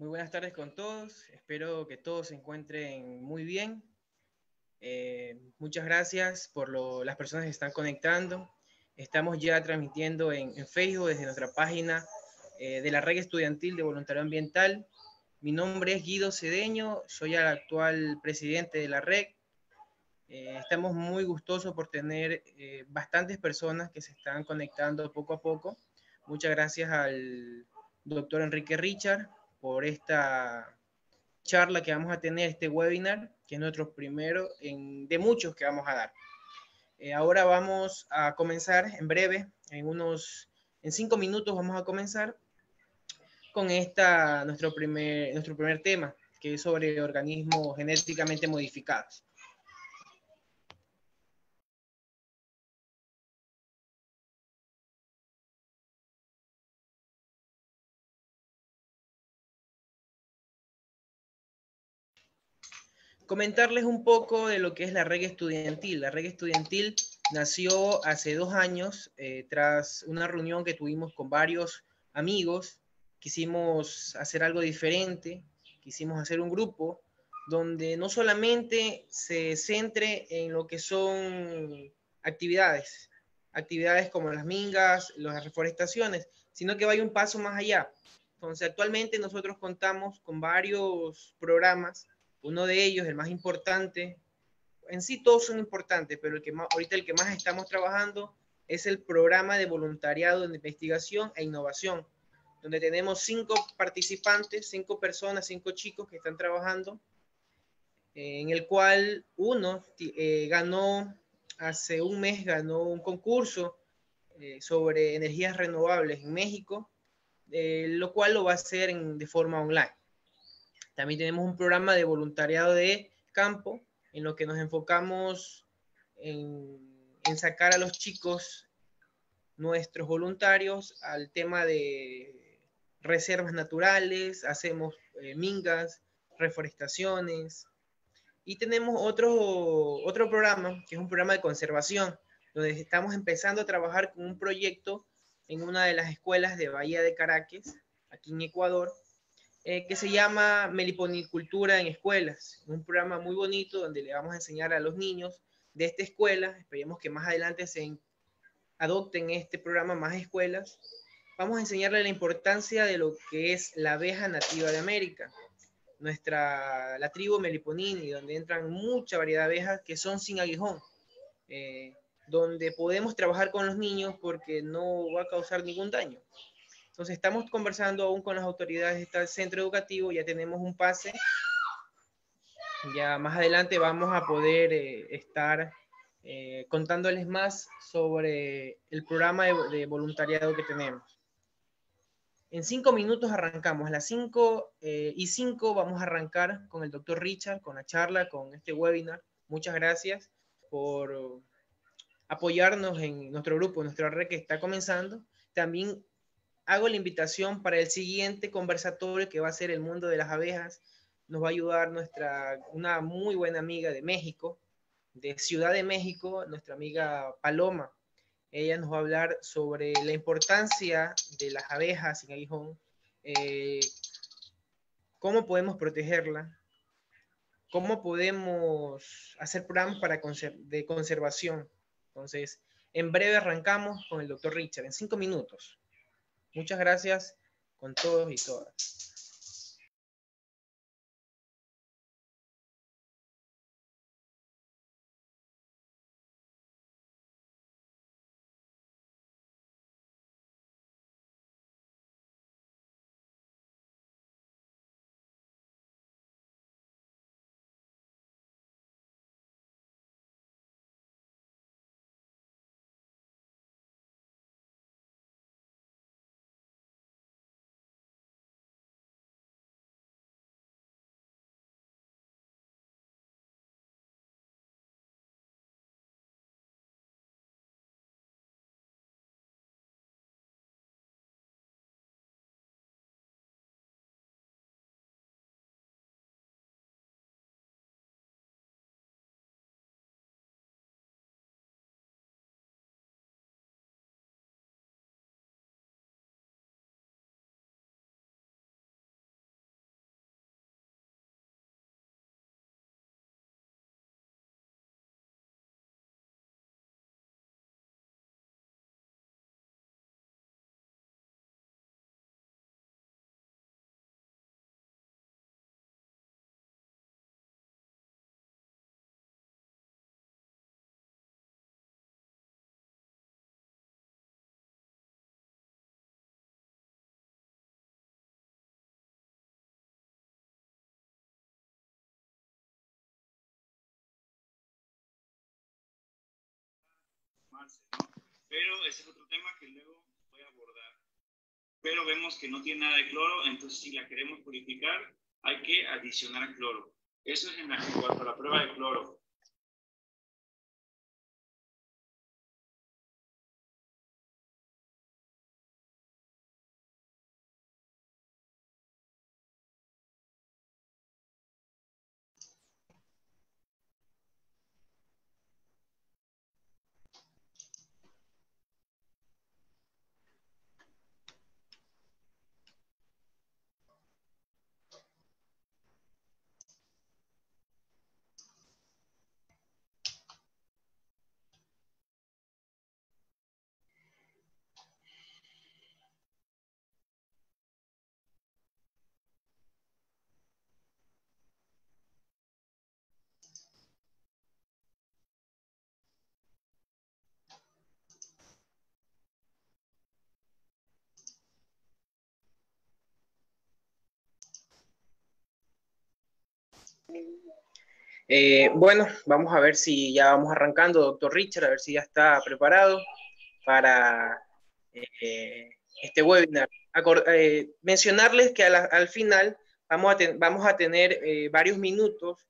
Muy buenas tardes con todos. Espero que todos se encuentren muy bien. Eh, muchas gracias por las personas que están conectando. Estamos ya transmitiendo en, Facebook desde nuestra página eh, de la Red Estudiantil de Voluntario Ambiental. Mi nombre es Guido Cedeño, soy el actual presidente de la Red. Eh, estamos muy gustosos por tener bastantes personas que se están conectando poco a poco. Muchas gracias al doctor Enrique Richard, por esta charla que vamos a tener, este webinar, que es nuestro primero de muchos que vamos a dar. Eh, ahora vamos a comenzar en breve, en unos, en cinco minutos vamos a comenzar con esta, nuestro, primer, nuestro primer tema, que es sobre organismos genéticamente modificados. comentarles un poco de lo que es la regla estudiantil. La regla estudiantil nació hace dos años eh, tras una reunión que tuvimos con varios amigos. Quisimos hacer algo diferente, quisimos hacer un grupo donde no solamente se centre en lo que son actividades, actividades como las mingas, las reforestaciones, sino que vaya un paso más allá. Entonces, actualmente nosotros contamos con varios programas uno de ellos, el más importante, en sí todos son importantes, pero el que más, ahorita el que más estamos trabajando es el programa de voluntariado en investigación e innovación, donde tenemos cinco participantes, cinco personas, cinco chicos que están trabajando, en el cual uno eh, ganó, hace un mes ganó un concurso eh, sobre energías renovables en México, eh, lo cual lo va a hacer de forma online. También tenemos un programa de voluntariado de campo en lo que nos enfocamos en, sacar a los chicos, nuestros voluntarios, al tema de reservas naturales, hacemos eh, mingas, reforestaciones, y tenemos otro, otro programa, que es un programa de conservación, donde estamos empezando a trabajar con un proyecto en una de las escuelas de Bahía de Caracas, aquí en Ecuador, eh, que se llama Meliponicultura en Escuelas, un programa muy bonito donde le vamos a enseñar a los niños de esta escuela, esperemos que más adelante se adopten este programa más escuelas, vamos a enseñarle la importancia de lo que es la abeja nativa de América, nuestra, la tribu Meliponini, donde entran mucha variedad de abejas que son sin aguijón, eh, donde podemos trabajar con los niños porque no va a causar ningún daño. Entonces estamos conversando aún con las autoridades del este centro educativo, ya tenemos un pase. Ya más adelante vamos a poder eh, estar eh, contándoles más sobre el programa de, voluntariado que tenemos. En cinco minutos arrancamos, a las cinco eh, y cinco vamos a arrancar con el doctor Richard, con la charla, con este webinar. Muchas gracias por apoyarnos en nuestro grupo, en nuestra red que está comenzando. También hago la invitación para el siguiente conversatorio que va a ser el mundo de las abejas. Nos va a ayudar nuestra, una muy buena amiga de México, de Ciudad de México, nuestra amiga Paloma. Ella nos va a hablar sobre la importancia de las abejas en Aguijón, eh, cómo podemos protegerla, cómo podemos hacer programas para de conservación. Entonces, en breve arrancamos con el doctor Richard, en cinco minutos. Muchas gracias con todos y todas. Pero ese es otro tema que luego voy a abordar. Pero vemos que no tiene nada de cloro, entonces si la queremos purificar, hay que adicionar cloro. Eso es en la, la prueba de cloro. Eh, bueno, vamos a ver si ya vamos arrancando, doctor Richard, a ver si ya está preparado para eh, este webinar. Eh, mencionarles que al final vamos a, vamos a tener varios minutos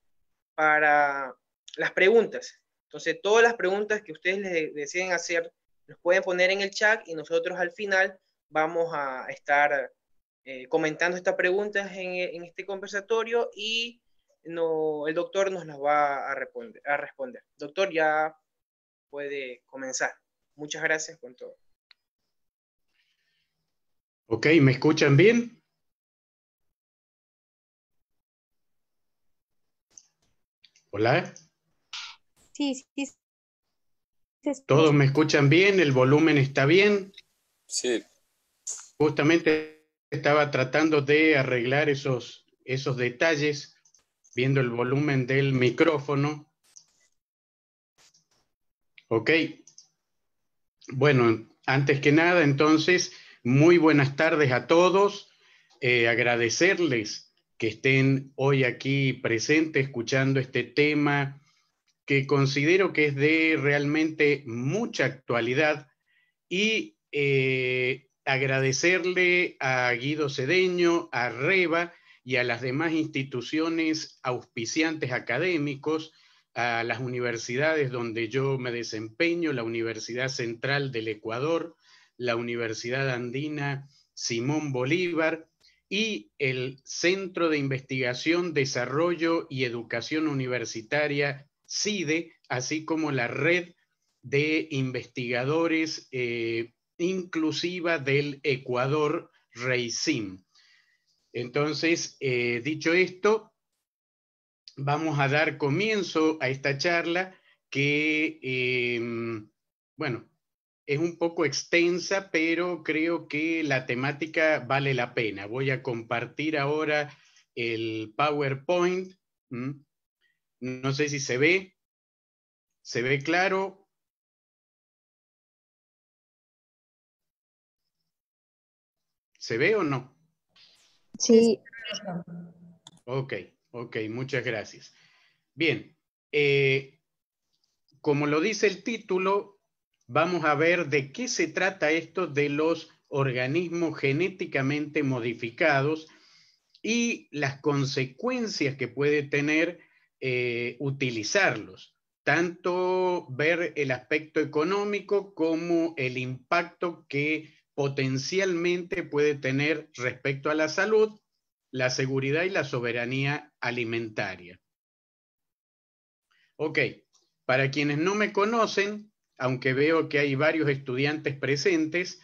para las preguntas. Entonces, todas las preguntas que ustedes les deciden hacer, nos pueden poner en el chat y nosotros al final vamos a estar comentando estas preguntas en, en, este conversatorio y no, el doctor nos las va a responder, a responder. Doctor, ya puede comenzar. Muchas gracias con todo. Ok, ¿me escuchan bien? Hola. Sí, sí. sí. ¿Todos me escuchan bien? ¿El volumen está bien? Sí. Justamente estaba tratando de arreglar esos, esos detalles viendo el volumen del micrófono. Ok. Bueno, antes que nada, entonces, muy buenas tardes a todos. Eh, agradecerles que estén hoy aquí presentes escuchando este tema que considero que es de realmente mucha actualidad y eh, agradecerle a Guido Cedeño, a Reba, y a las demás instituciones auspiciantes académicos, a las universidades donde yo me desempeño, la Universidad Central del Ecuador, la Universidad Andina Simón Bolívar y el Centro de Investigación, Desarrollo y Educación Universitaria, CIDE, así como la red de investigadores eh, inclusiva del Ecuador, REISIM. Entonces, eh, dicho esto, vamos a dar comienzo a esta charla que, em, bueno, es un poco extensa, pero creo que la temática vale la pena. Voy a compartir ahora el PowerPoint. No sé si se ve. ¿Se ve claro? ¿Se ve o no? Sí. Ok, ok, muchas gracias. Bien, eh, como lo dice el título, vamos a ver de qué se trata esto de los organismos genéticamente modificados y las consecuencias que puede tener eh, utilizarlos, tanto ver el aspecto económico como el impacto que potencialmente puede tener respecto a la salud, la seguridad y la soberanía alimentaria. Ok, para quienes no me conocen, aunque veo que hay varios estudiantes presentes,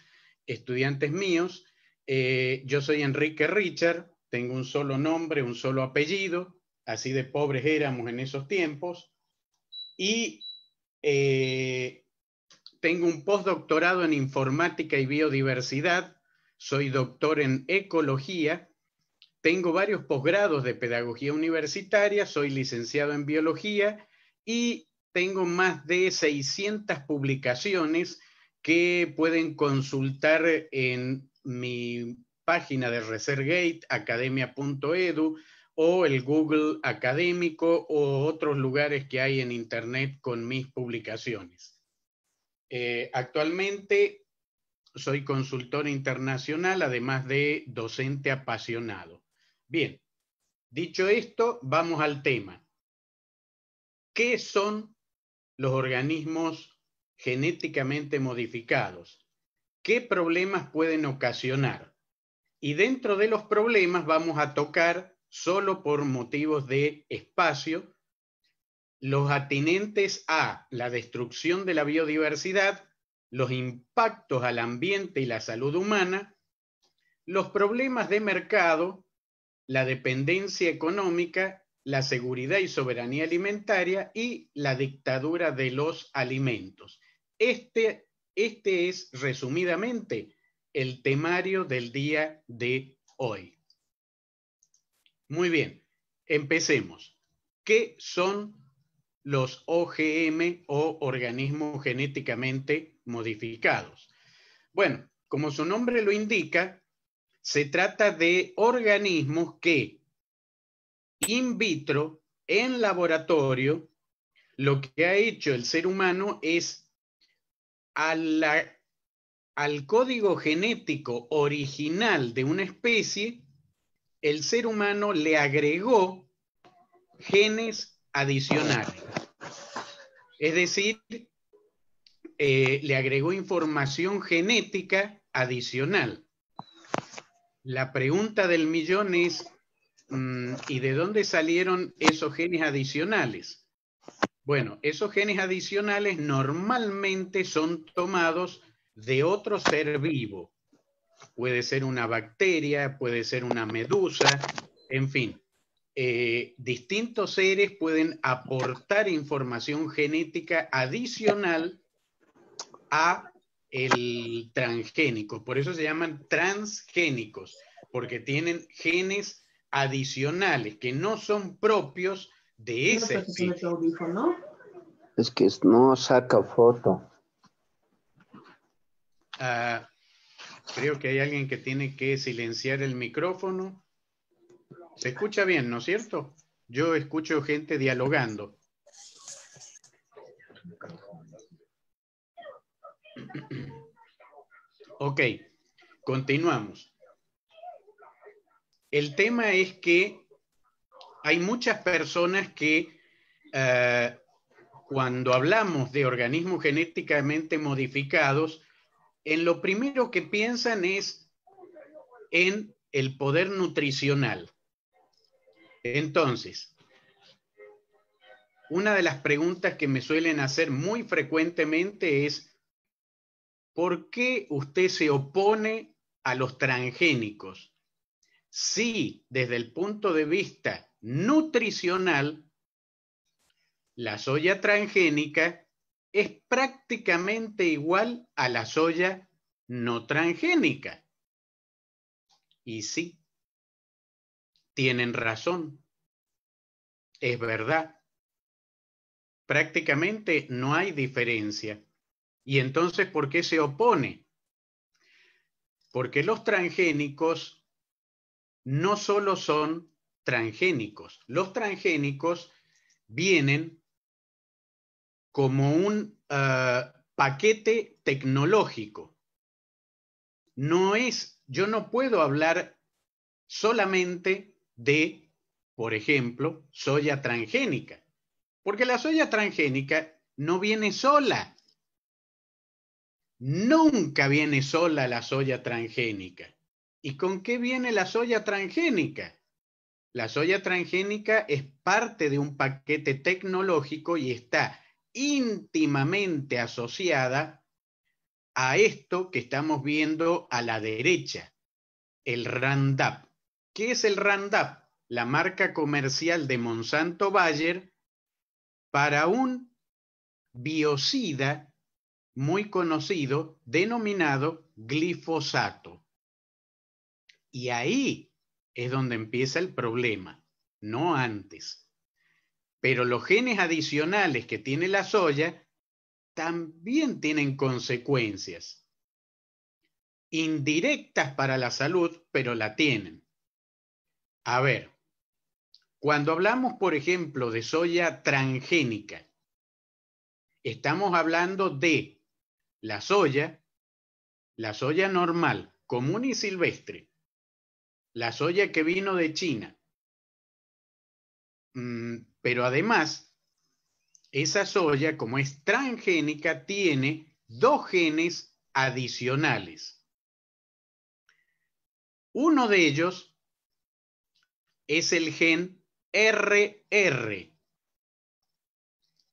estudiantes míos, eh, yo soy Enrique Richard, tengo un solo nombre, un solo apellido, así de pobres éramos en esos tiempos, y eh, tengo un postdoctorado en informática y biodiversidad, soy doctor en ecología, tengo varios posgrados de pedagogía universitaria, soy licenciado en biología y tengo más de 600 publicaciones que pueden consultar en mi página de ResearchGate, academia.edu o el Google académico o otros lugares que hay en Internet con mis publicaciones. Eh, actualmente soy consultor internacional, además de docente apasionado. Bien, dicho esto, vamos al tema. ¿Qué son los organismos genéticamente modificados? ¿Qué problemas pueden ocasionar? Y dentro de los problemas vamos a tocar, solo por motivos de espacio, los atinentes a la destrucción de la biodiversidad, los impactos al ambiente y la salud humana, los problemas de mercado, la dependencia económica, la seguridad y soberanía alimentaria y la dictadura de los alimentos. Este, este es resumidamente el temario del día de hoy. Muy bien, empecemos. ¿Qué son los OGM o organismos genéticamente modificados. Bueno, como su nombre lo indica, se trata de organismos que in vitro, en laboratorio, lo que ha hecho el ser humano es al código genético original de una especie, el ser humano le agregó genes adicionales. Es decir, eh, le agregó información genética adicional. La pregunta del millón es, mm, ¿y de dónde salieron esos genes adicionales? Bueno, esos genes adicionales normalmente son tomados de otro ser vivo. Puede ser una bacteria, puede ser una medusa, en fin. Eh, distintos seres pueden aportar información genética adicional a el transgénico. Por eso se llaman transgénicos, porque tienen genes adicionales que no son propios de ese Es que no saca foto. Ah, creo que hay alguien que tiene que silenciar el micrófono. Se escucha bien, ¿no es cierto? Yo escucho gente dialogando. Ok, continuamos. El tema es que hay muchas personas que eh, cuando hablamos de organismos genéticamente modificados, en lo primero que piensan es en el poder nutricional. Entonces, una de las preguntas que me suelen hacer muy frecuentemente es, ¿por qué usted se opone a los transgénicos? Si desde el punto de vista nutricional, la soya transgénica es prácticamente igual a la soya no transgénica. Y sí, tienen razón. Es verdad. Prácticamente no hay diferencia. ¿Y entonces por qué se opone? Porque los transgénicos no solo son transgénicos. Los transgénicos vienen como un ah, paquete tecnológico. No es, yo no puedo hablar solamente de, por ejemplo, soya transgénica. Porque la soya transgénica no viene sola. Nunca viene sola la soya transgénica. ¿Y con qué viene la soya transgénica? La soya transgénica es parte de un paquete tecnológico y está íntimamente asociada a esto que estamos viendo a la derecha, el Roundup. ¿Qué es el Roundup? La marca comercial de Monsanto Bayer para un biocida muy conocido denominado glifosato. Y ahí es donde empieza el problema, no antes. Pero los genes adicionales que tiene la soya también tienen consecuencias indirectas para la salud, pero la tienen. A ver, cuando hablamos, por ejemplo, de soya transgénica, estamos hablando de la soya, la soya normal, común y silvestre, la soya que vino de China. Mm, pero además, esa soya, como es transgénica, tiene dos genes adicionales. Uno de ellos es el gen RR.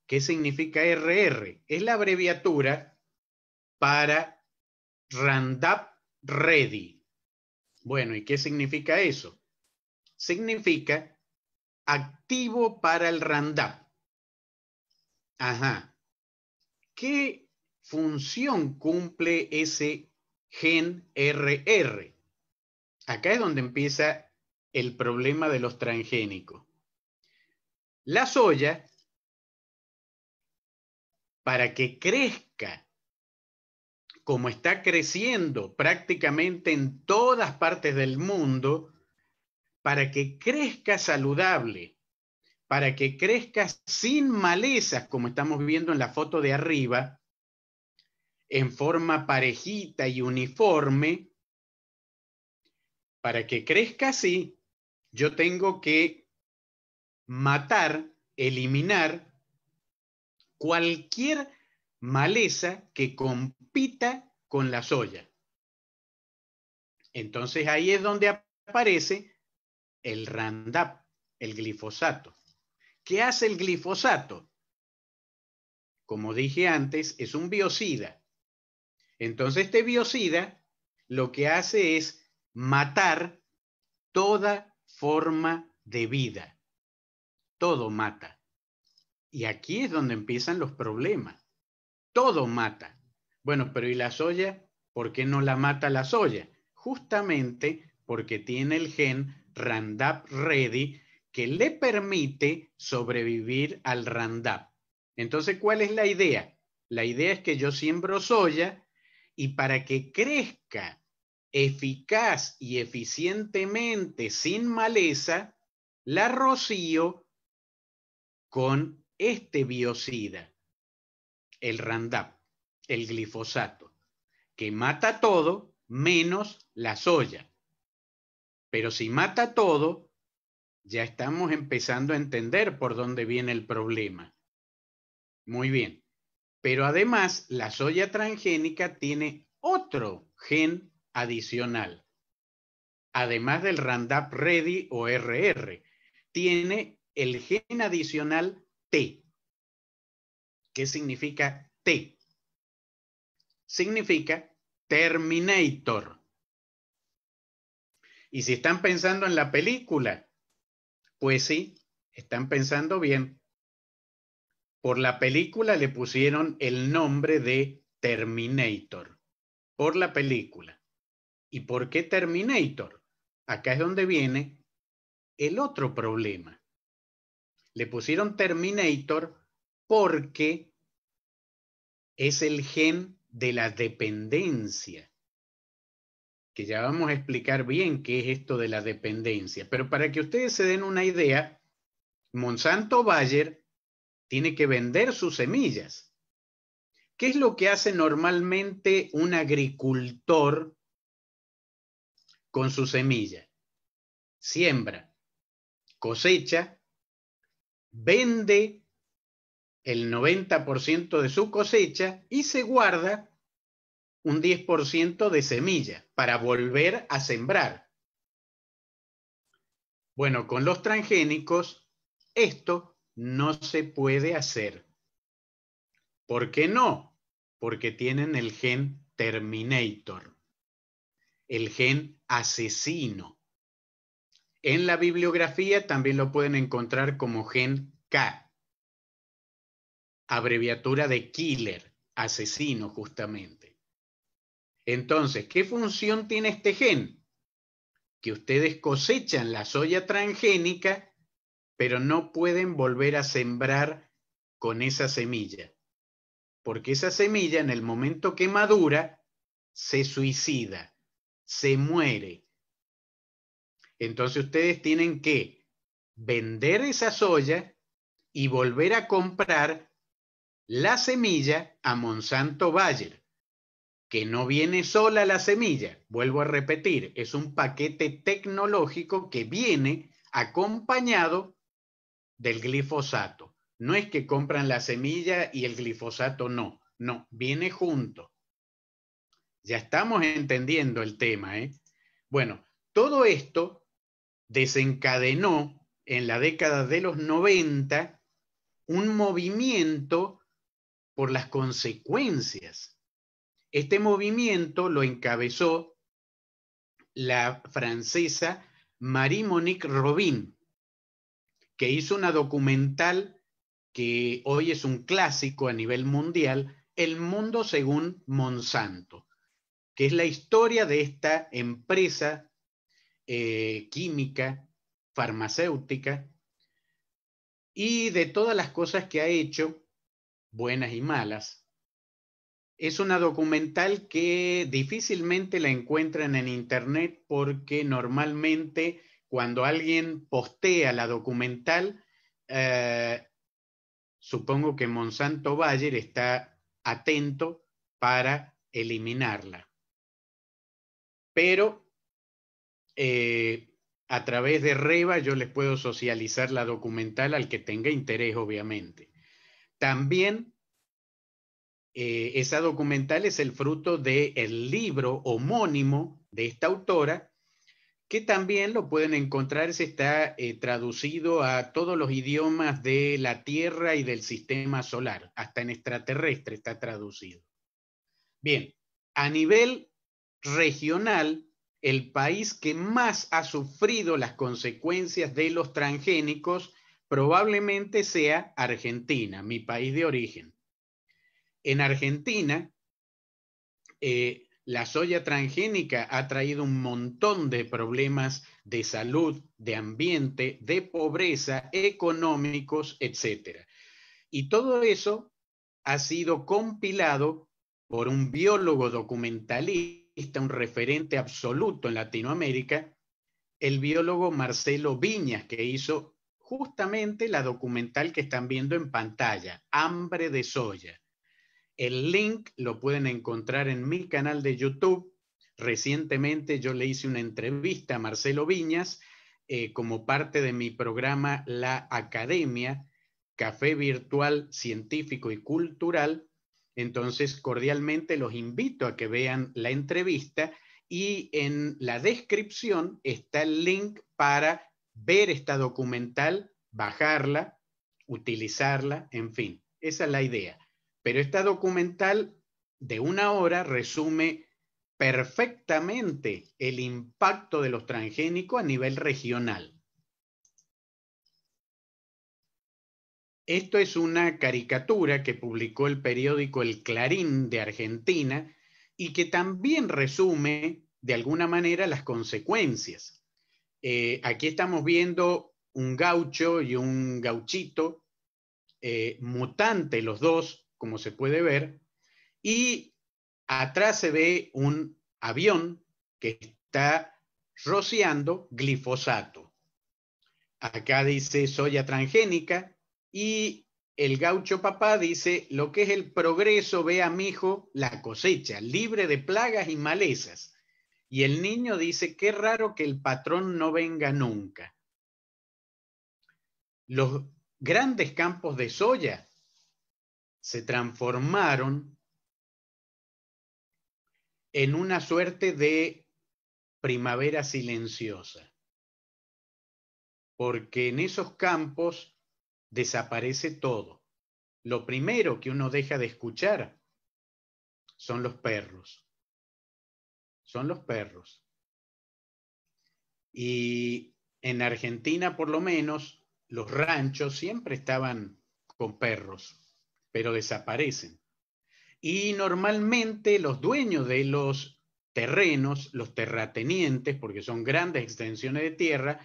¿Qué significa RR? Es la abreviatura para Roundup Ready. Bueno, ¿y qué significa eso? Significa activo para el Roundup. Ajá. ¿Qué función cumple ese gen RR? Acá es donde empieza el problema de los transgénicos. La soya, para que crezca como está creciendo prácticamente en todas partes del mundo, para que crezca saludable, para que crezca sin malezas, como estamos viendo en la foto de arriba, en forma parejita y uniforme, para que crezca así, yo tengo que matar, eliminar cualquier maleza que compita con la soya. Entonces ahí es donde aparece el Randap, el glifosato. ¿Qué hace el glifosato? Como dije antes, es un biocida. Entonces este biocida lo que hace es matar toda forma de vida. Todo mata. Y aquí es donde empiezan los problemas. Todo mata. Bueno, pero ¿y la soya? ¿Por qué no la mata la soya? Justamente porque tiene el gen Randap Ready que le permite sobrevivir al Randap. Entonces, ¿cuál es la idea? La idea es que yo siembro soya y para que crezca eficaz y eficientemente sin maleza, la rocío con este biocida, el Randap, el glifosato, que mata todo menos la soya. Pero si mata todo, ya estamos empezando a entender por dónde viene el problema. Muy bien. Pero además, la soya transgénica tiene otro gen adicional, además del Randap Ready o RR, tiene el gen adicional T. ¿Qué significa T? Significa Terminator. Y si están pensando en la película, pues sí, están pensando bien. Por la película le pusieron el nombre de Terminator. Por la película. ¿Y por qué Terminator? Acá es donde viene el otro problema. Le pusieron Terminator porque es el gen de la dependencia, que ya vamos a explicar bien qué es esto de la dependencia, pero para que ustedes se den una idea, Monsanto Bayer tiene que vender sus semillas. ¿Qué es lo que hace normalmente un agricultor con su semilla. Siembra, cosecha, vende el 90% de su cosecha y se guarda un 10% de semilla para volver a sembrar. Bueno, con los transgénicos esto no se puede hacer. ¿Por qué no? Porque tienen el gen Terminator el gen asesino. En la bibliografía también lo pueden encontrar como gen K, abreviatura de killer, asesino justamente. Entonces, ¿qué función tiene este gen? Que ustedes cosechan la soya transgénica, pero no pueden volver a sembrar con esa semilla, porque esa semilla en el momento que madura se suicida se muere. Entonces ustedes tienen que vender esa soya y volver a comprar la semilla a Monsanto Bayer, que no viene sola la semilla, vuelvo a repetir, es un paquete tecnológico que viene acompañado del glifosato. No es que compran la semilla y el glifosato, no, no, viene junto. Ya estamos entendiendo el tema. ¿eh? Bueno, todo esto desencadenó en la década de los 90 un movimiento por las consecuencias. Este movimiento lo encabezó la francesa Marie-Monique Robin, que hizo una documental que hoy es un clásico a nivel mundial, El mundo según Monsanto que es la historia de esta empresa eh, química, farmacéutica, y de todas las cosas que ha hecho, buenas y malas. Es una documental que difícilmente la encuentran en Internet porque normalmente cuando alguien postea la documental, eh, supongo que Monsanto Bayer está atento para eliminarla pero eh, a través de Reva yo les puedo socializar la documental al que tenga interés, obviamente. También eh, esa documental es el fruto del el libro homónimo de esta autora, que también lo pueden encontrar, se está eh, traducido a todos los idiomas de la Tierra y del sistema solar, hasta en extraterrestre está traducido. Bien, a nivel regional el país que más ha sufrido las consecuencias de los transgénicos probablemente sea Argentina, mi país de origen. En Argentina, eh, la soya transgénica ha traído un montón de problemas de salud, de ambiente, de pobreza, económicos, etc. Y todo eso ha sido compilado por un biólogo documentalista está un referente absoluto en Latinoamérica, el biólogo Marcelo Viñas, que hizo justamente la documental que están viendo en pantalla, Hambre de Soya. El link lo pueden encontrar en mi canal de YouTube. Recientemente yo le hice una entrevista a Marcelo Viñas eh, como parte de mi programa La Academia, Café Virtual Científico y Cultural, entonces, cordialmente los invito a que vean la entrevista y en la descripción está el link para ver esta documental, bajarla, utilizarla, en fin, esa es la idea. Pero esta documental de una hora resume perfectamente el impacto de los transgénicos a nivel regional. Esto es una caricatura que publicó el periódico El Clarín de Argentina y que también resume de alguna manera las consecuencias. Eh, aquí estamos viendo un gaucho y un gauchito, eh, mutante los dos, como se puede ver, y atrás se ve un avión que está rociando glifosato. Acá dice soya transgénica, y el gaucho papá dice, lo que es el progreso, vea mijo, la cosecha, libre de plagas y malezas. Y el niño dice, qué raro que el patrón no venga nunca. Los grandes campos de soya se transformaron en una suerte de primavera silenciosa, porque en esos campos desaparece todo. Lo primero que uno deja de escuchar son los perros. Son los perros. Y en Argentina, por lo menos, los ranchos siempre estaban con perros, pero desaparecen. Y normalmente los dueños de los terrenos, los terratenientes, porque son grandes extensiones de tierra,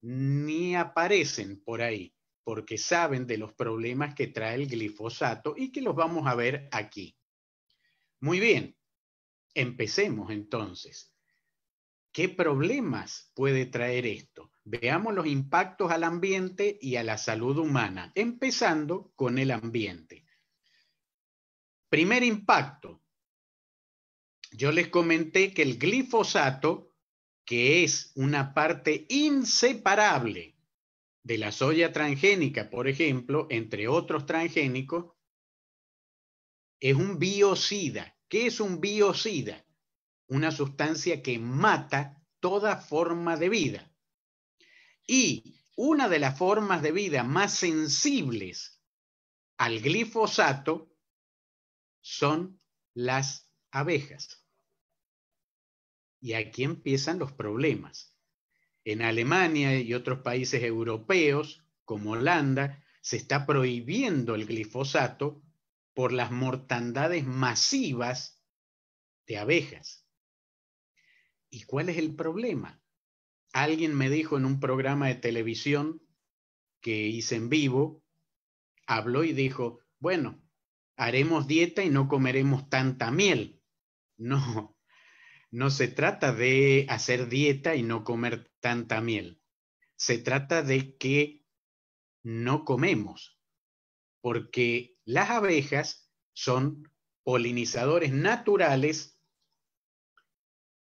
ni aparecen por ahí porque saben de los problemas que trae el glifosato y que los vamos a ver aquí. Muy bien, empecemos entonces. ¿Qué problemas puede traer esto? Veamos los impactos al ambiente y a la salud humana, empezando con el ambiente. Primer impacto. Yo les comenté que el glifosato, que es una parte inseparable de la soya transgénica, por ejemplo, entre otros transgénicos, es un biocida. ¿Qué es un biocida? Una sustancia que mata toda forma de vida. Y una de las formas de vida más sensibles al glifosato son las abejas. Y aquí empiezan los problemas. En Alemania y otros países europeos, como Holanda, se está prohibiendo el glifosato por las mortandades masivas de abejas. ¿Y cuál es el problema? Alguien me dijo en un programa de televisión que hice en vivo, habló y dijo, bueno, haremos dieta y no comeremos tanta miel. No, no se trata de hacer dieta y no comer tanta miel. Se trata de que no comemos, porque las abejas son polinizadores naturales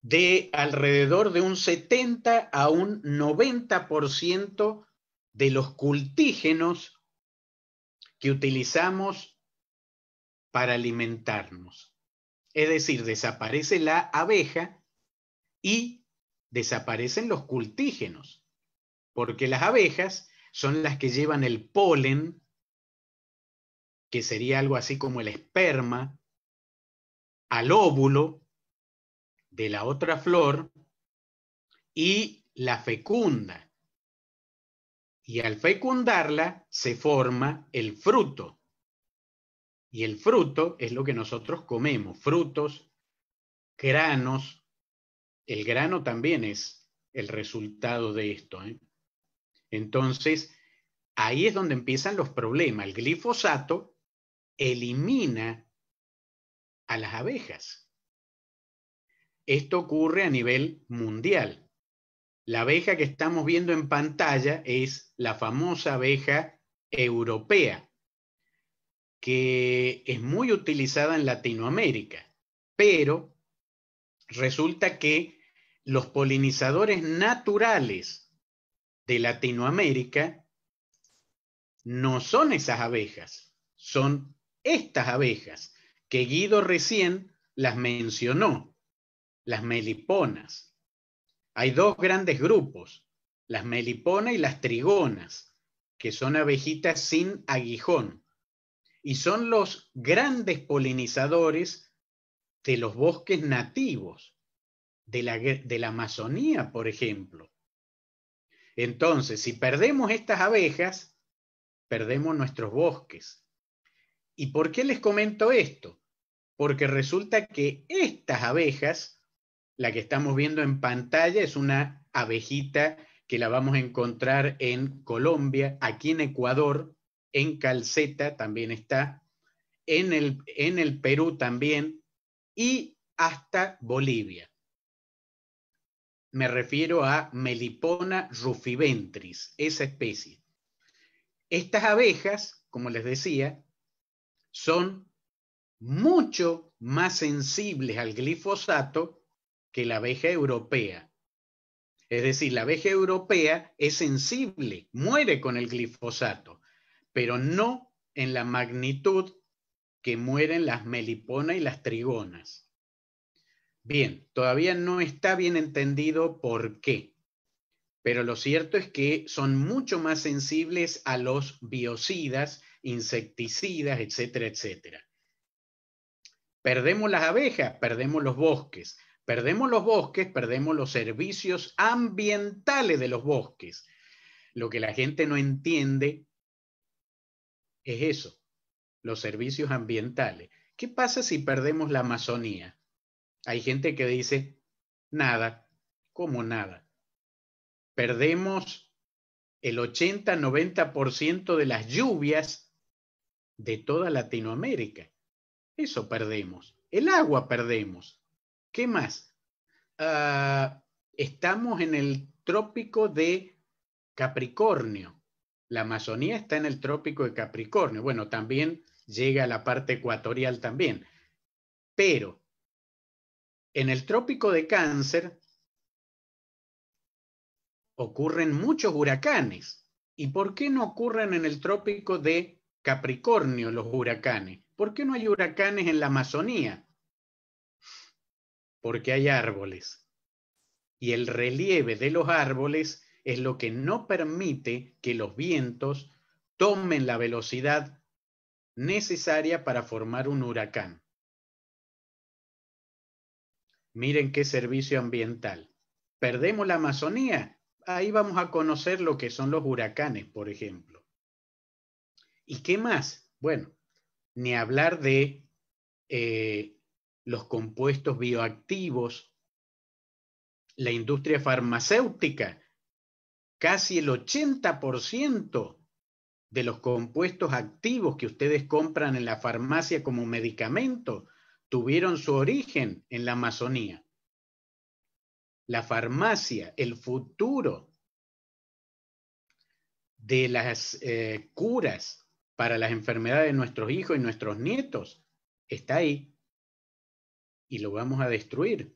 de alrededor de un 70 a un 90% de los cultígenos que utilizamos para alimentarnos. Es decir, desaparece la abeja y desaparecen los cultígenos, porque las abejas son las que llevan el polen, que sería algo así como el esperma, al óvulo de la otra flor y la fecunda. Y al fecundarla se forma el fruto y el fruto es lo que nosotros comemos, frutos, granos. El grano también es el resultado de esto. ¿eh? Entonces, ahí es donde empiezan los problemas. El glifosato elimina a las abejas. Esto ocurre a nivel mundial. La abeja que estamos viendo en pantalla es la famosa abeja europea, que es muy utilizada en Latinoamérica, pero resulta que los polinizadores naturales de Latinoamérica no son esas abejas, son estas abejas que Guido recién las mencionó, las meliponas. Hay dos grandes grupos, las meliponas y las trigonas, que son abejitas sin aguijón y son los grandes polinizadores de los bosques nativos, de la, Amazonía, por ejemplo. Entonces, si perdemos estas abejas, perdemos nuestros bosques. ¿Y por qué les comento esto? Porque resulta que estas abejas, la que estamos viendo en pantalla, es una abejita que la vamos a encontrar en Colombia, aquí en Ecuador, en Calceta también está, en el, Perú también y hasta Bolivia. Me refiero a Melipona rufiventris, esa especie. Estas abejas, como les decía, son mucho más sensibles al glifosato que la abeja europea. Es decir, la abeja europea es sensible, muere con el glifosato, pero no en la magnitud que mueren las meliponas y las trigonas. Bien, todavía no está bien entendido por qué, pero lo cierto es que son mucho más sensibles a los biocidas, insecticidas, etcétera, etcétera. Perdemos las abejas, perdemos los bosques. Perdemos los bosques, perdemos los servicios ambientales de los bosques. Lo que la gente no entiende es eso, los servicios ambientales. ¿Qué pasa si perdemos la Amazonía? Hay gente que dice, nada, como nada. Perdemos el 80-90% de las lluvias de toda Latinoamérica. Eso perdemos. El agua perdemos. ¿Qué más? Ah, estamos en el trópico de Capricornio la Amazonía está en el trópico de Capricornio. Bueno, también llega a la parte ecuatorial también. Pero en el trópico de Cáncer ocurren muchos huracanes. ¿Y por qué no ocurren en el trópico de Capricornio los huracanes? ¿Por qué no hay huracanes en la Amazonía? Porque hay árboles. Y el relieve de los árboles es lo que no permite que los vientos tomen la velocidad necesaria para formar un huracán. Miren qué servicio ambiental. Perdemos la Amazonía. Ahí vamos a conocer lo que son los huracanes, por ejemplo. ¿Y qué más? Bueno, ni hablar de eh, los compuestos bioactivos, la industria farmacéutica, casi el 80% de los compuestos activos que ustedes compran en la farmacia como medicamento tuvieron su origen en la Amazonía. La farmacia, el futuro de las eh, curas para las enfermedades de nuestros hijos y nuestros nietos está ahí y lo vamos a destruir.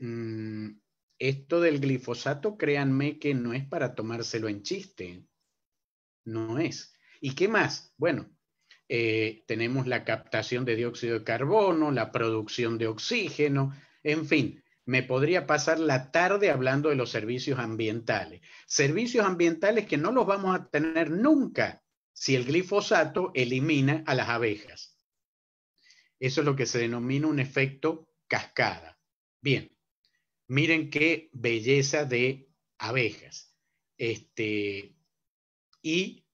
Mm, esto del glifosato, créanme que no es para tomárselo en chiste. No es. ¿Y qué más? Bueno, eh, tenemos la captación de dióxido de carbono, la producción de oxígeno, en fin, me podría pasar la tarde hablando de los servicios ambientales. Servicios ambientales que no los vamos a tener nunca si el glifosato elimina a las abejas. Eso es lo que se denomina un efecto cascada. Bien, Miren qué belleza de abejas. Este, y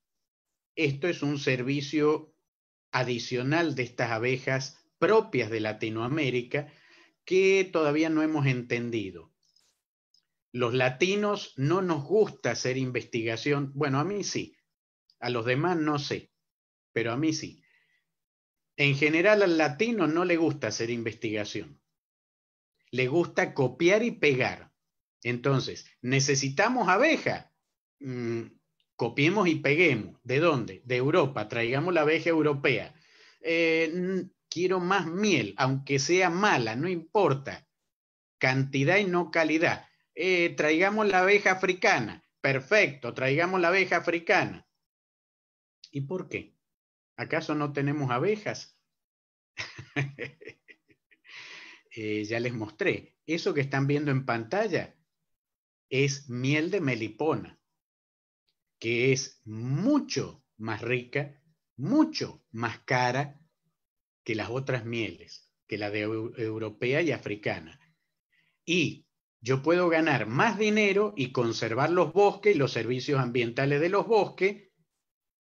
esto es un servicio adicional de estas abejas propias de Latinoamérica que todavía no hemos entendido. Los latinos no nos gusta hacer investigación. Bueno, a mí sí. A los demás no sé, pero a mí sí. En general al latino no le gusta hacer investigación le gusta copiar y pegar. Entonces, necesitamos abeja. Mm, copiemos y peguemos. ¿De dónde? De Europa. Traigamos la abeja europea. Eh, quiero más miel, aunque sea mala, no importa. Cantidad y no calidad. Eh, traigamos la abeja africana. Perfecto, traigamos la abeja africana. ¿Y por qué? ¿Acaso no tenemos abejas? Eh, ya les mostré. Eso que están viendo en pantalla es miel de melipona, que es mucho más rica, mucho más cara que las otras mieles, que la de europea y africana. Y yo puedo ganar más dinero y conservar los bosques y los servicios ambientales de los bosques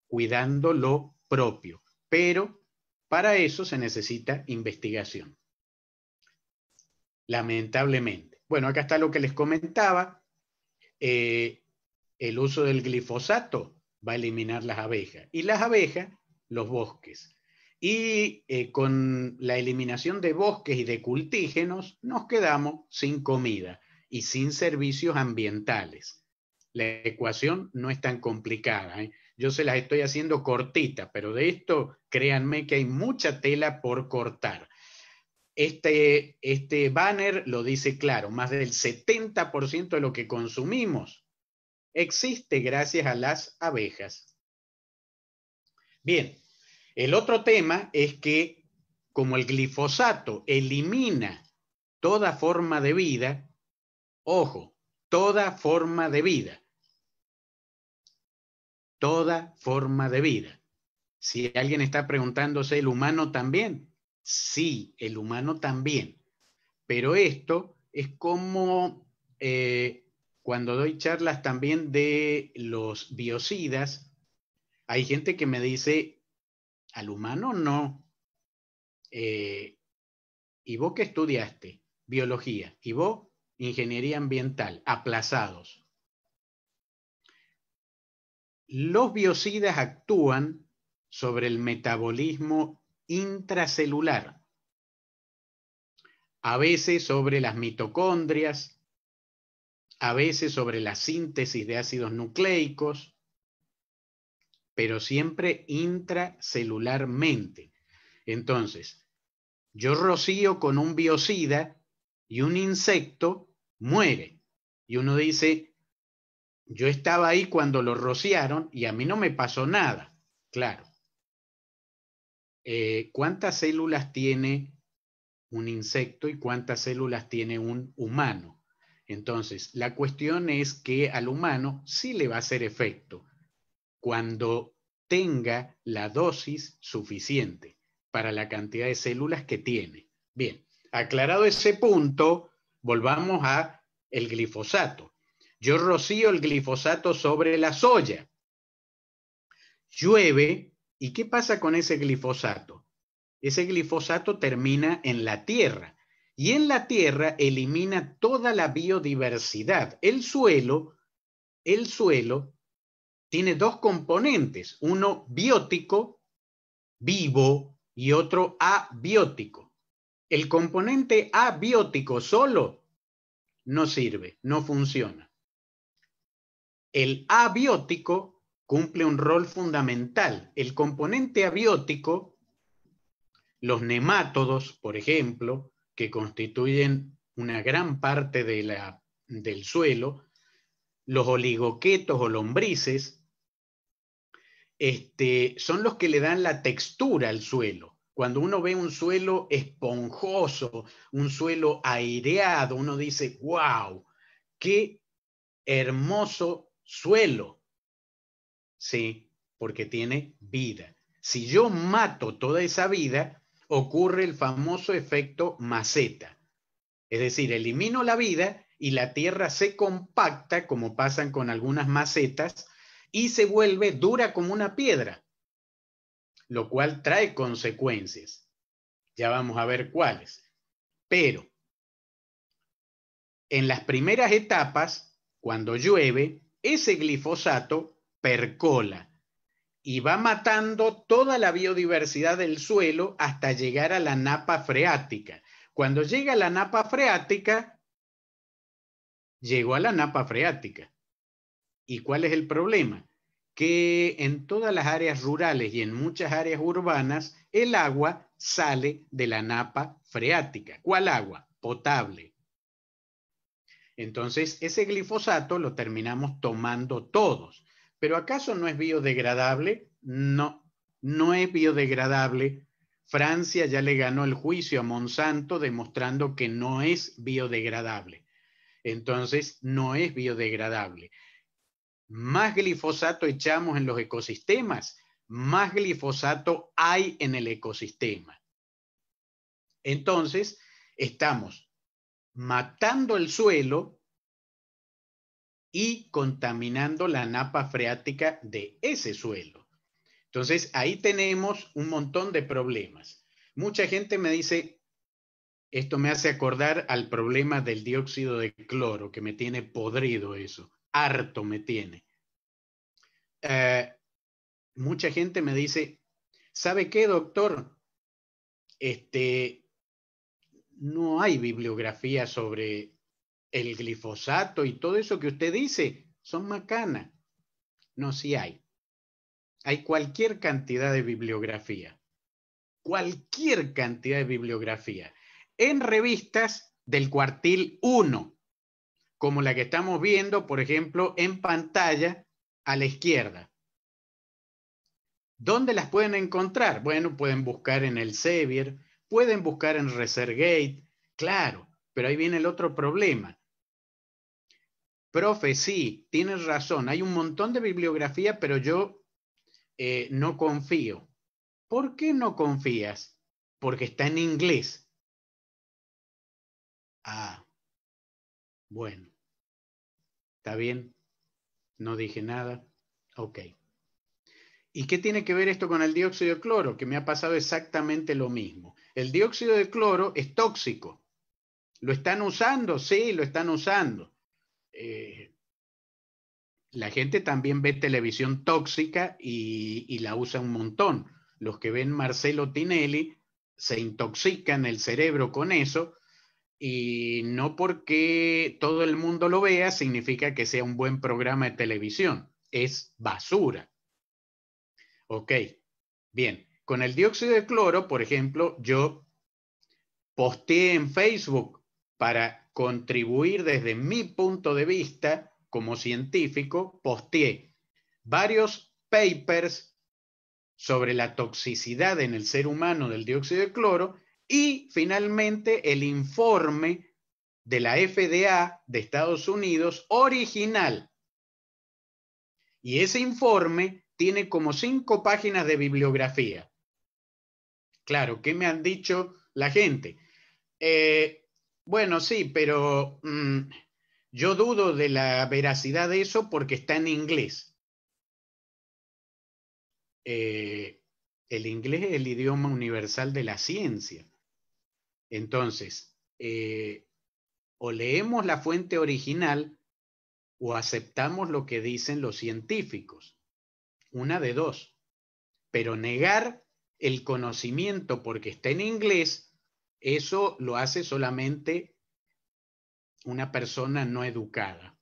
cuidando lo propio. Pero para eso se necesita investigación lamentablemente. Bueno, acá está lo que les comentaba. Eh, el uso del glifosato va a eliminar las abejas y las abejas los bosques. Y eh, con la eliminación de bosques y de cultígenos nos quedamos sin comida y sin servicios ambientales. La ecuación no es tan complicada. ¿eh? Yo se las estoy haciendo cortitas pero de esto créanme que hay mucha tela por cortar. Este, este, banner lo dice claro, más del 70% de lo que consumimos existe gracias a las abejas. Bien, el otro tema es que como el glifosato elimina toda forma de vida, ojo, toda forma de vida, toda forma de vida. Si alguien está preguntándose, el humano también, Sí, el humano también. Pero esto es como eh, cuando doy charlas también de los biocidas, hay gente que me dice, al humano no. Eh, ¿Y vos qué estudiaste? Biología. ¿Y vos? Ingeniería ambiental. Aplazados. Los biocidas actúan sobre el metabolismo intracelular, a veces sobre las mitocondrias, a veces sobre la síntesis de ácidos nucleicos, pero siempre intracelularmente. Entonces, yo rocío con un biocida y un insecto muere. Y uno dice, yo estaba ahí cuando lo rociaron y a mí no me pasó nada. Claro, eh, cuántas células tiene un insecto y cuántas células tiene un humano. Entonces, la cuestión es que al humano sí le va a hacer efecto cuando tenga la dosis suficiente para la cantidad de células que tiene. Bien, aclarado ese punto, volvamos a el glifosato. Yo rocío el glifosato sobre la soya. Llueve ¿Y qué pasa con ese glifosato? Ese glifosato termina en la tierra y en la tierra elimina toda la biodiversidad. El suelo, el suelo tiene dos componentes, uno biótico, vivo, y otro abiótico. El componente abiótico solo no sirve, no funciona. El abiótico cumple un rol fundamental. El componente abiótico, los nemátodos, por ejemplo, que constituyen una gran parte del suelo, los oligoquetos o lombrices, este, son los que le dan la textura al suelo. Cuando uno ve un suelo esponjoso, un suelo aireado, uno dice, wow, qué hermoso suelo. Sí, porque tiene vida. Si yo mato toda esa vida, ocurre el famoso efecto maceta. Es decir, elimino la vida y la tierra se compacta, como pasan con algunas macetas, y se vuelve dura como una piedra, lo cual trae consecuencias. Ya vamos a ver cuáles. Pero en las primeras etapas, cuando llueve, ese glifosato percola y va matando toda la biodiversidad del suelo hasta llegar a la napa freática. Cuando llega a la napa freática, llegó a la napa freática. ¿Y cuál es el problema? Que en todas las áreas rurales y en muchas áreas urbanas, el agua sale de la napa freática. ¿Cuál agua? Potable. Entonces, ese glifosato lo terminamos tomando todos ¿Pero acaso no es biodegradable? No, no es biodegradable. Francia ya le ganó el juicio a Monsanto demostrando que no es biodegradable. Entonces, no es biodegradable. Más glifosato echamos en los ecosistemas, más glifosato hay en el ecosistema. Entonces, estamos matando el suelo y contaminando la napa freática de ese suelo. Entonces, ahí tenemos un montón de problemas. Mucha gente me dice, esto me hace acordar al problema del dióxido de cloro, que me tiene podrido eso, harto me tiene. Eh, mucha gente me dice, ¿sabe qué, doctor? Este, no hay bibliografía sobre el glifosato y todo eso que usted dice son macana, No, si hay. Hay cualquier cantidad de bibliografía. Cualquier cantidad de bibliografía. En revistas del cuartil 1, como la que estamos viendo, por ejemplo, en pantalla a la izquierda. ¿Dónde las pueden encontrar? Bueno, pueden buscar en el Sevier, pueden buscar en Resergate, claro, pero ahí viene el otro problema. Profe, sí, tienes razón, hay un montón de bibliografía, pero yo eh, no confío. ¿Por qué no confías? Porque está en inglés. Ah, bueno, está bien, no dije nada, ok. ¿Y qué tiene que ver esto con el dióxido de cloro? Que me ha pasado exactamente lo mismo. El dióxido de cloro es tóxico. ¿Lo están usando? Sí, lo están usando. Eh, la gente también ve televisión tóxica y, y, la usa un montón. Los que ven Marcelo Tinelli se intoxican el cerebro con eso y no porque todo el mundo lo vea significa que sea un buen programa de televisión. Es basura. Ok, bien. Con el dióxido de cloro, por ejemplo, yo posteé en Facebook para contribuir desde mi punto de vista como científico, posteé varios papers sobre la toxicidad en el ser humano del dióxido de cloro y finalmente el informe de la FDA de Estados Unidos original. Y ese informe tiene como cinco páginas de bibliografía. Claro, ¿qué me han dicho la gente? Eh, bueno, sí, pero mm, yo dudo de la veracidad de eso porque está en inglés. Eh, el inglés es el idioma universal de la ciencia. Entonces, eh, o leemos la fuente original o aceptamos lo que dicen los científicos. Una de dos. Pero negar el conocimiento porque está en inglés eso lo hace solamente una persona no educada.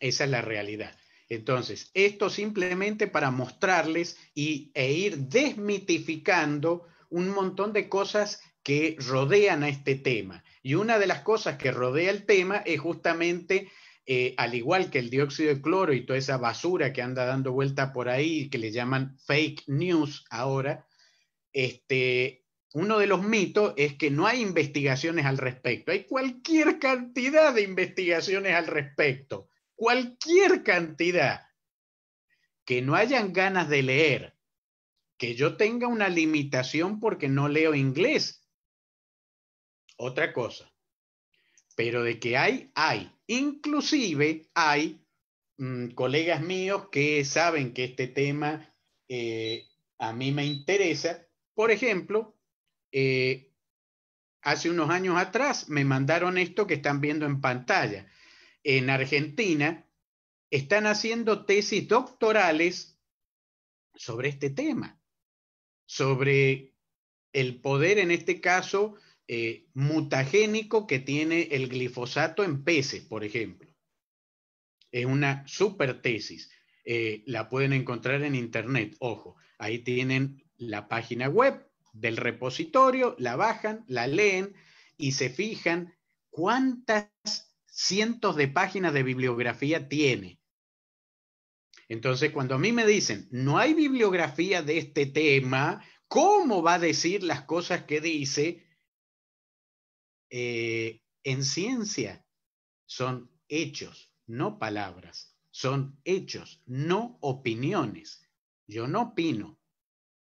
Esa es la realidad. Entonces, esto simplemente para mostrarles y, e ir desmitificando un montón de cosas que rodean a este tema. Y una de las cosas que rodea el tema es justamente, eh, al igual que el dióxido de cloro y toda esa basura que anda dando vuelta por ahí, que le llaman fake news ahora, este, uno de los mitos es que no hay investigaciones al respecto. Hay cualquier cantidad de investigaciones al respecto, cualquier cantidad. Que no hayan ganas de leer, que yo tenga una limitación porque no leo inglés. Otra cosa. Pero de que hay, hay. Inclusive hay mm, colegas míos que saben que este tema eh, a mí me interesa. Por ejemplo, eh, hace unos años atrás me mandaron esto que están viendo en pantalla. En Argentina están haciendo tesis doctorales sobre este tema, sobre el poder, en este caso, eh, mutagénico que tiene el glifosato en peces, por ejemplo. Es una super tesis. Eh, la pueden encontrar en internet, ojo. Ahí tienen la página web del repositorio, la bajan, la leen y se fijan cuántas cientos de páginas de bibliografía tiene. Entonces, cuando a mí me dicen, no hay bibliografía de este tema, ¿cómo va a decir las cosas que dice? Eh, en ciencia son hechos, no palabras, son hechos, no opiniones. Yo no opino,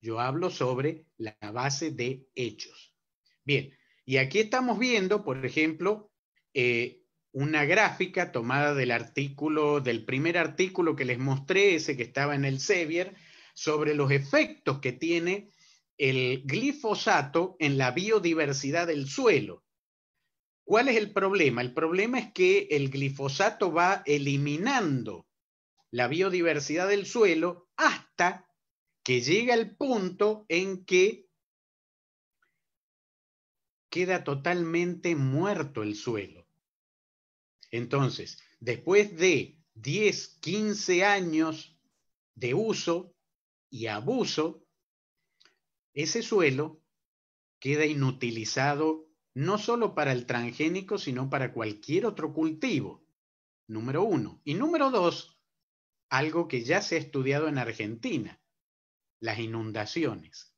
yo hablo sobre la base de hechos. Bien, y aquí estamos viendo, por ejemplo, eh, una gráfica tomada del artículo, del primer artículo que les mostré, ese que estaba en el Sevier, sobre los efectos que tiene el glifosato en la biodiversidad del suelo. ¿Cuál es el problema? El problema es que el glifosato va eliminando la biodiversidad del suelo hasta que llega el punto en que queda totalmente muerto el suelo. Entonces, después de 10, 15 años de uso y abuso, ese suelo queda inutilizado no solo para el transgénico, sino para cualquier otro cultivo. Número uno. Y número dos, algo que ya se ha estudiado en Argentina las inundaciones.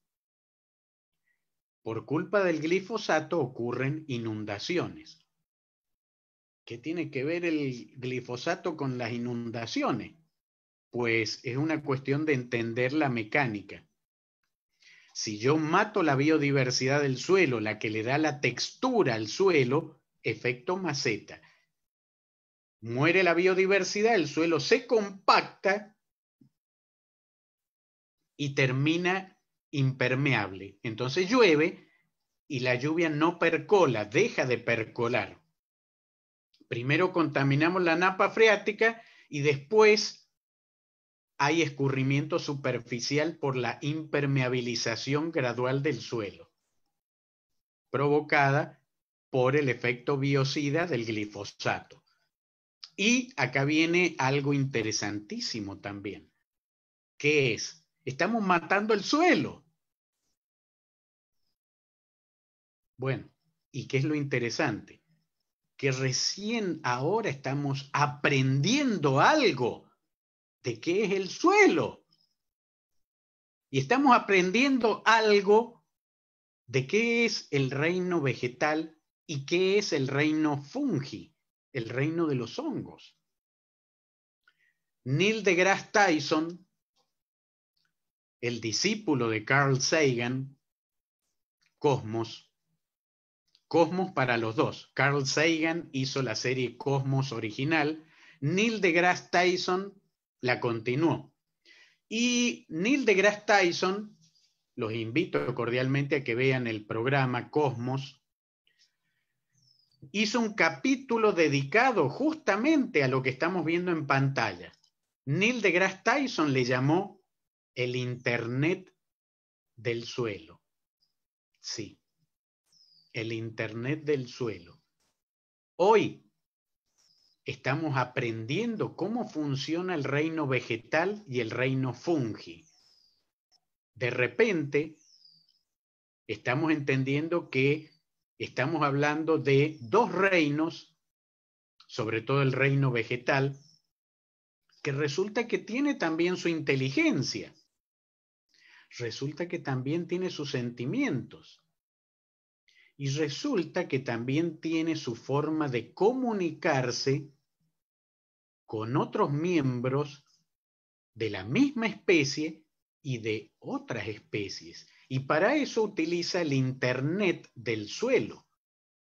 Por culpa del glifosato ocurren inundaciones. ¿Qué tiene que ver el glifosato con las inundaciones? Pues es una cuestión de entender la mecánica. Si yo mato la biodiversidad del suelo, la que le da la textura al suelo, efecto maceta. Muere la biodiversidad, el suelo se compacta y termina impermeable. Entonces llueve y la lluvia no percola, deja de percolar. Primero contaminamos la napa freática y después hay escurrimiento superficial por la impermeabilización gradual del suelo, provocada por el efecto biocida del glifosato. Y acá viene algo interesantísimo también, ¿Qué es Estamos matando el suelo. Bueno, ¿y qué es lo interesante? Que recién ahora estamos aprendiendo algo de qué es el suelo. Y estamos aprendiendo algo de qué es el reino vegetal y qué es el reino fungi, el reino de los hongos. Neil deGrasse Tyson el discípulo de Carl Sagan, Cosmos, Cosmos para los dos. Carl Sagan hizo la serie Cosmos original, Neil deGrasse Tyson la continuó. Y Neil deGrasse Tyson, los invito cordialmente a que vean el programa Cosmos, hizo un capítulo dedicado justamente a lo que estamos viendo en pantalla. Neil deGrasse Tyson le llamó el Internet del suelo. Sí, el Internet del suelo. Hoy estamos aprendiendo cómo funciona el reino vegetal y el reino fungi. De repente, estamos entendiendo que estamos hablando de dos reinos, sobre todo el reino vegetal, que resulta que tiene también su inteligencia resulta que también tiene sus sentimientos. Y resulta que también tiene su forma de comunicarse con otros miembros de la misma especie y de otras especies. Y para eso utiliza el Internet del suelo,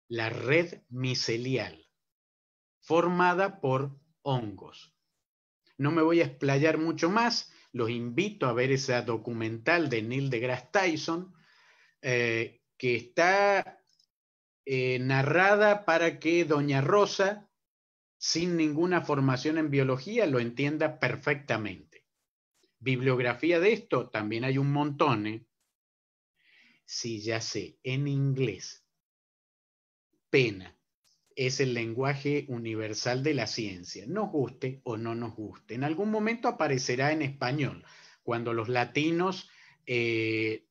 la red micelial, formada por hongos. No me voy a explayar mucho más, los invito a ver esa documental de Neil deGrasse Tyson, eh, que está eh, narrada para que Doña Rosa, sin ninguna formación en biología, lo entienda perfectamente. Bibliografía de esto también hay un montón. Si ¿eh? Sí, ya sé, en inglés. Pena es el lenguaje universal de la ciencia, nos guste o no nos guste. En algún momento aparecerá en español, cuando los latinos eh,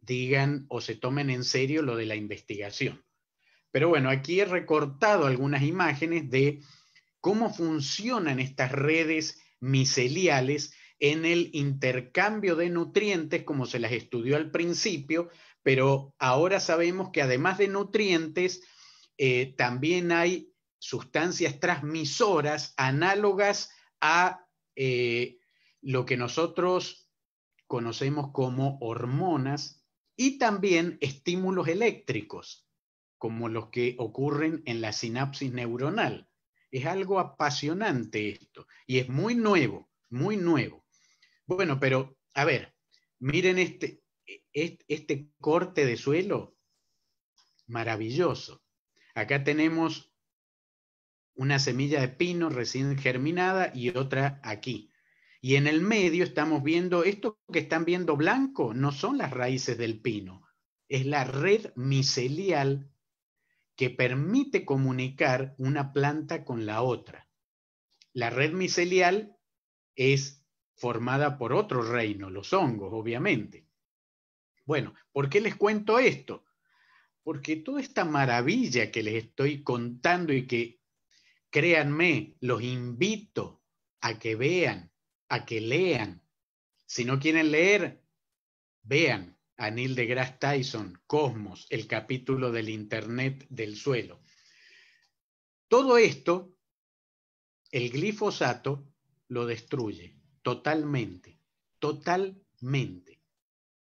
digan o se tomen en serio lo de la investigación. Pero bueno, aquí he recortado algunas imágenes de cómo funcionan estas redes miceliales en el intercambio de nutrientes, como se las estudió al principio, pero ahora sabemos que además de nutrientes, eh, también hay sustancias transmisoras análogas a eh, lo que nosotros conocemos como hormonas y también estímulos eléctricos, como los que ocurren en la sinapsis neuronal. Es algo apasionante esto y es muy nuevo, muy nuevo. Bueno, pero a ver, miren este, e, e, este corte de suelo maravilloso. Acá tenemos una semilla de pino recién germinada y otra aquí. Y en el medio estamos viendo, esto que están viendo blanco no son las raíces del pino, es la red micelial que permite comunicar una planta con la otra. La red micelial es formada por otro reino, los hongos, obviamente. Bueno, ¿por qué les cuento esto? porque toda esta maravilla que les estoy contando y que, créanme, los invito a que vean, a que lean. Si no quieren leer, vean a Neil deGrasse Tyson, Cosmos, el capítulo del Internet del suelo. Todo esto, el glifosato lo destruye totalmente, totalmente.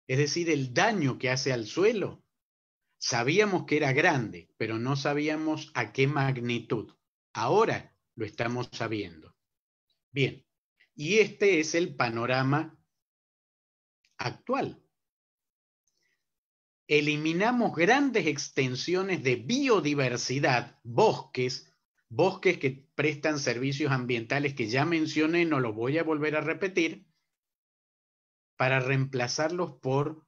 Es decir, el daño que hace al suelo Sabíamos que era grande, pero no sabíamos a qué magnitud. Ahora lo estamos sabiendo. Bien, y este es el panorama actual. Eliminamos grandes extensiones de biodiversidad, bosques, bosques que prestan servicios ambientales que ya mencioné, no los voy a volver a repetir, para reemplazarlos por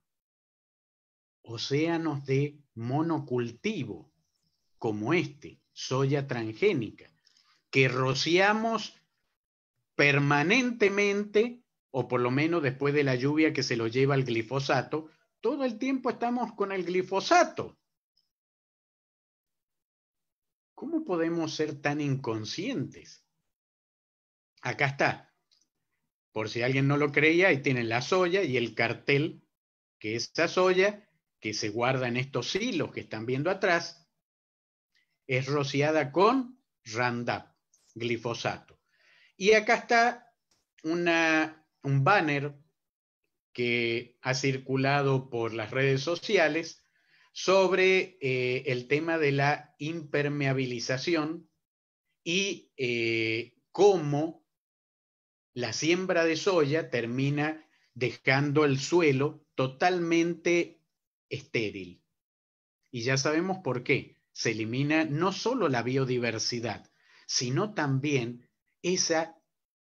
océanos de monocultivo como este, soya transgénica, que rociamos permanentemente, o por lo menos después de la lluvia que se lo lleva el glifosato, todo el tiempo estamos con el glifosato. ¿Cómo podemos ser tan inconscientes? Acá está. Por si alguien no lo creía, ahí tienen la soya y el cartel que esa soya que se guarda en estos hilos que están viendo atrás, es rociada con Randap, glifosato. Y acá está un banner que ha circulado por las redes sociales sobre eh, el tema de la impermeabilización y eh, cómo la siembra de soya termina dejando el suelo totalmente estéril. Y ya sabemos por qué. Se elimina no solo la biodiversidad, sino también esa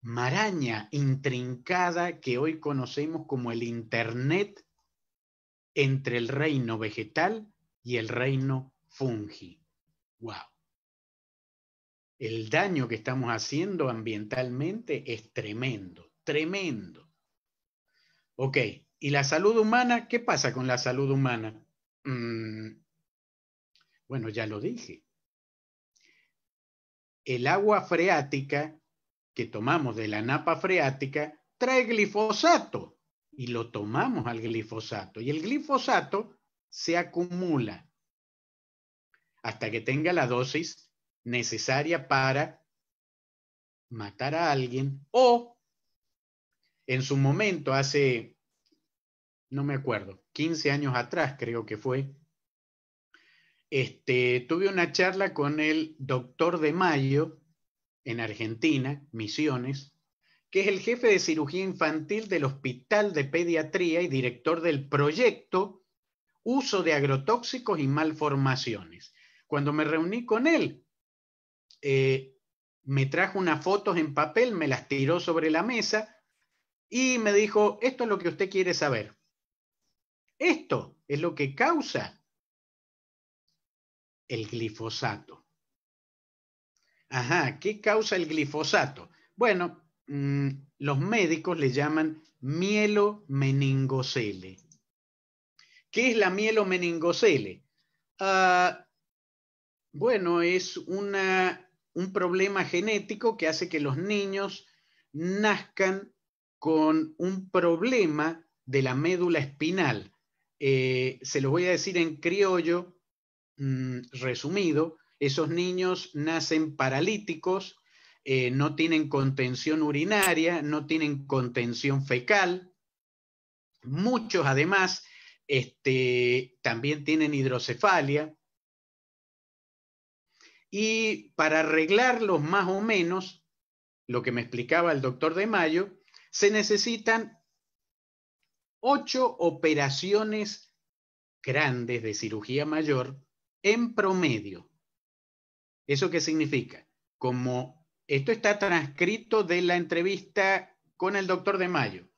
maraña intrincada que hoy conocemos como el Internet entre el reino vegetal y el reino fungi. ¡Wow! El daño que estamos haciendo ambientalmente es tremendo, tremendo. Ok, ¿Y la salud humana? ¿Qué pasa con la salud humana? Mm, bueno, ya lo dije. El agua freática que tomamos de la napa freática trae glifosato y lo tomamos al glifosato. Y el glifosato se acumula hasta que tenga la dosis necesaria para matar a alguien o en su momento hace no me acuerdo, 15 años atrás creo que fue, este, tuve una charla con el doctor de Mayo en Argentina, Misiones, que es el jefe de cirugía infantil del Hospital de Pediatría y director del proyecto Uso de agrotóxicos y malformaciones. Cuando me reuní con él, eh, me trajo unas fotos en papel, me las tiró sobre la mesa y me dijo, esto es lo que usted quiere saber. Esto es lo que causa el glifosato. Ajá, ¿qué causa el glifosato? Bueno, mm, los médicos le llaman mielomeningocele. ¿Qué es la mielomeningocele? Ah, bueno, es un problema genético que hace que los niños nazcan con un problema de la médula espinal eh, se lo voy a decir en criollo mm, resumido, esos niños nacen paralíticos, eh, no tienen contención urinaria, no tienen contención fecal. Muchos además este, también tienen hidrocefalia. Y para arreglarlos más o menos, lo que me explicaba el doctor de Mayo, se necesitan ocho operaciones grandes de cirugía mayor en promedio. ¿Eso qué significa? Como esto está transcrito de la entrevista con el doctor de Mayo.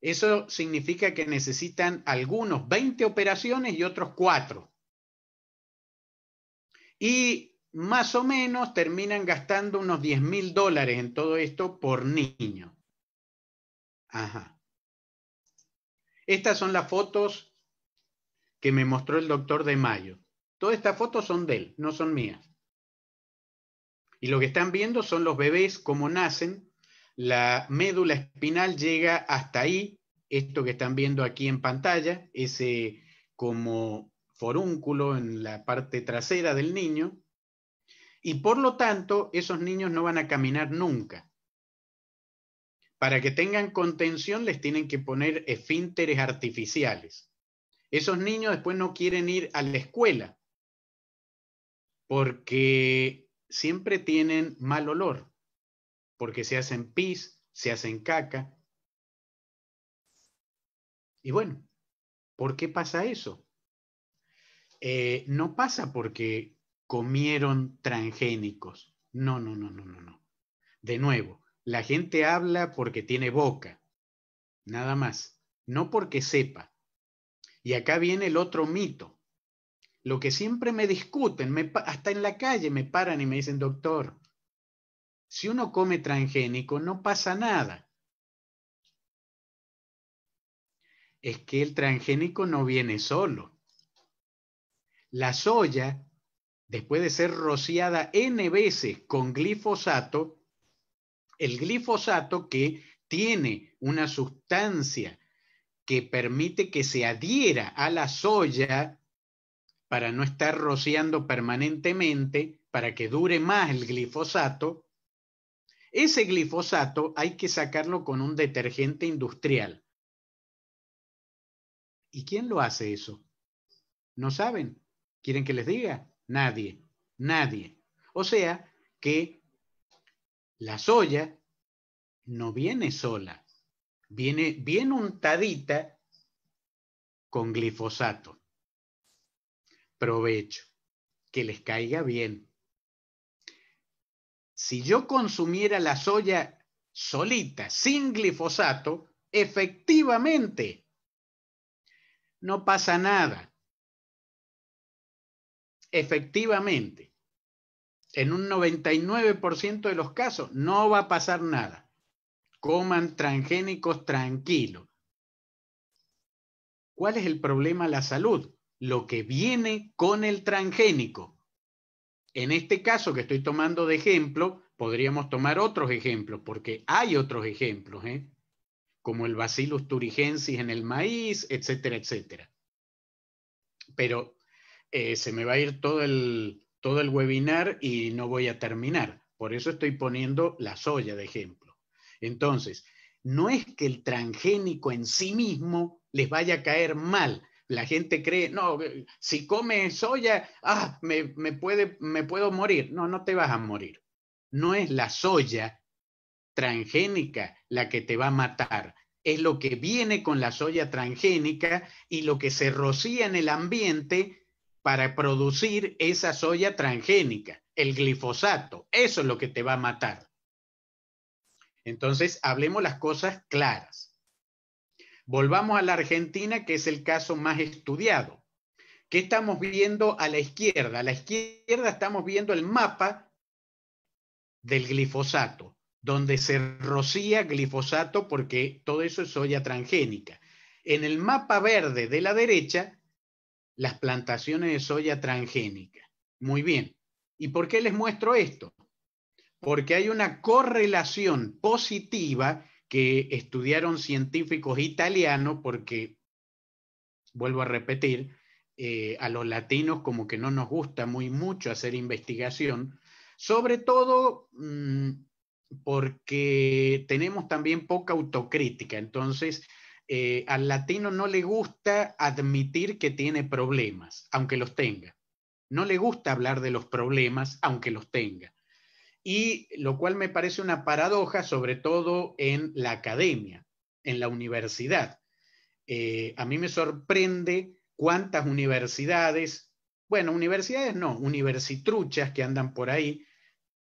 Eso significa que necesitan algunos 20 operaciones y otros cuatro. Y más o menos terminan gastando unos 10 mil dólares en todo esto por niño. Ajá. Estas son las fotos que me mostró el doctor de Mayo. Todas estas fotos son de él, no son mías. Y lo que están viendo son los bebés como nacen. La médula espinal llega hasta ahí, esto que están viendo aquí en pantalla, ese como forúnculo en la parte trasera del niño. Y por lo tanto, esos niños no van a caminar nunca para que tengan contención les tienen que poner esfínteres artificiales. Esos niños después no quieren ir a la escuela porque siempre tienen mal olor, porque se hacen pis, se hacen caca. Y bueno, ¿por qué pasa eso? Eh, no pasa porque comieron transgénicos. No, no, no, no, no, no. De nuevo, la gente habla porque tiene boca, nada más, no porque sepa. Y acá viene el otro mito. Lo que siempre me discuten, hasta en la calle me paran y me dicen, doctor, si uno come transgénico no pasa nada. Es que el transgénico no viene solo. La soya, después de ser rociada N veces con glifosato, el glifosato que tiene una sustancia que permite que se adhiera a la soya para no estar rociando permanentemente, para que dure más el glifosato, ese glifosato hay que sacarlo con un detergente industrial. ¿Y quién lo hace eso? No saben. ¿Quieren que les diga? Nadie, nadie. O sea que la soya no viene sola, viene bien untadita con glifosato. Provecho, que les caiga bien. Si yo consumiera la soya solita, sin glifosato, efectivamente, no pasa nada. Efectivamente en un 99% de los casos no va a pasar nada. Coman transgénicos tranquilos. ¿Cuál es el problema a la salud? Lo que viene con el transgénico. En este caso que estoy tomando de ejemplo, podríamos tomar otros ejemplos, porque hay otros ejemplos, ¿eh? como el Bacillus turigensis en el maíz, etcétera, etcétera. Pero eh, se me va a ir todo el, todo el webinar y no voy a terminar. Por eso estoy poniendo la soya de ejemplo. Entonces, no es que el transgénico en sí mismo les vaya a caer mal. La gente cree, no, si come soya, ah, me, puede, me puedo morir. No, no te vas a morir. No es la soya transgénica la que te va a matar. Es lo que viene con la soya transgénica y lo que se rocía en el ambiente para producir esa soya transgénica, el glifosato. Eso es lo que te va a matar. Entonces, hablemos las cosas claras. Volvamos a la Argentina, que es el caso más estudiado. ¿Qué estamos viendo a la izquierda? A la izquierda estamos viendo el mapa del glifosato, donde se rocía glifosato porque todo eso es soya transgénica. En el mapa verde de la derecha las plantaciones de soya transgénica. Muy bien. ¿Y por qué les muestro esto? Porque hay una correlación positiva que estudiaron científicos italianos, porque, vuelvo a repetir, eh, a los latinos como que no nos gusta muy mucho hacer investigación, sobre todo mm, porque tenemos también poca autocrítica. Entonces, eh, al latino no le gusta admitir que tiene problemas, aunque los tenga. No le gusta hablar de los problemas, aunque los tenga. Y lo cual me parece una paradoja, sobre todo en la academia, en la universidad. Eh, a mí me sorprende cuántas universidades, bueno, universidades no, universitruchas que andan por ahí,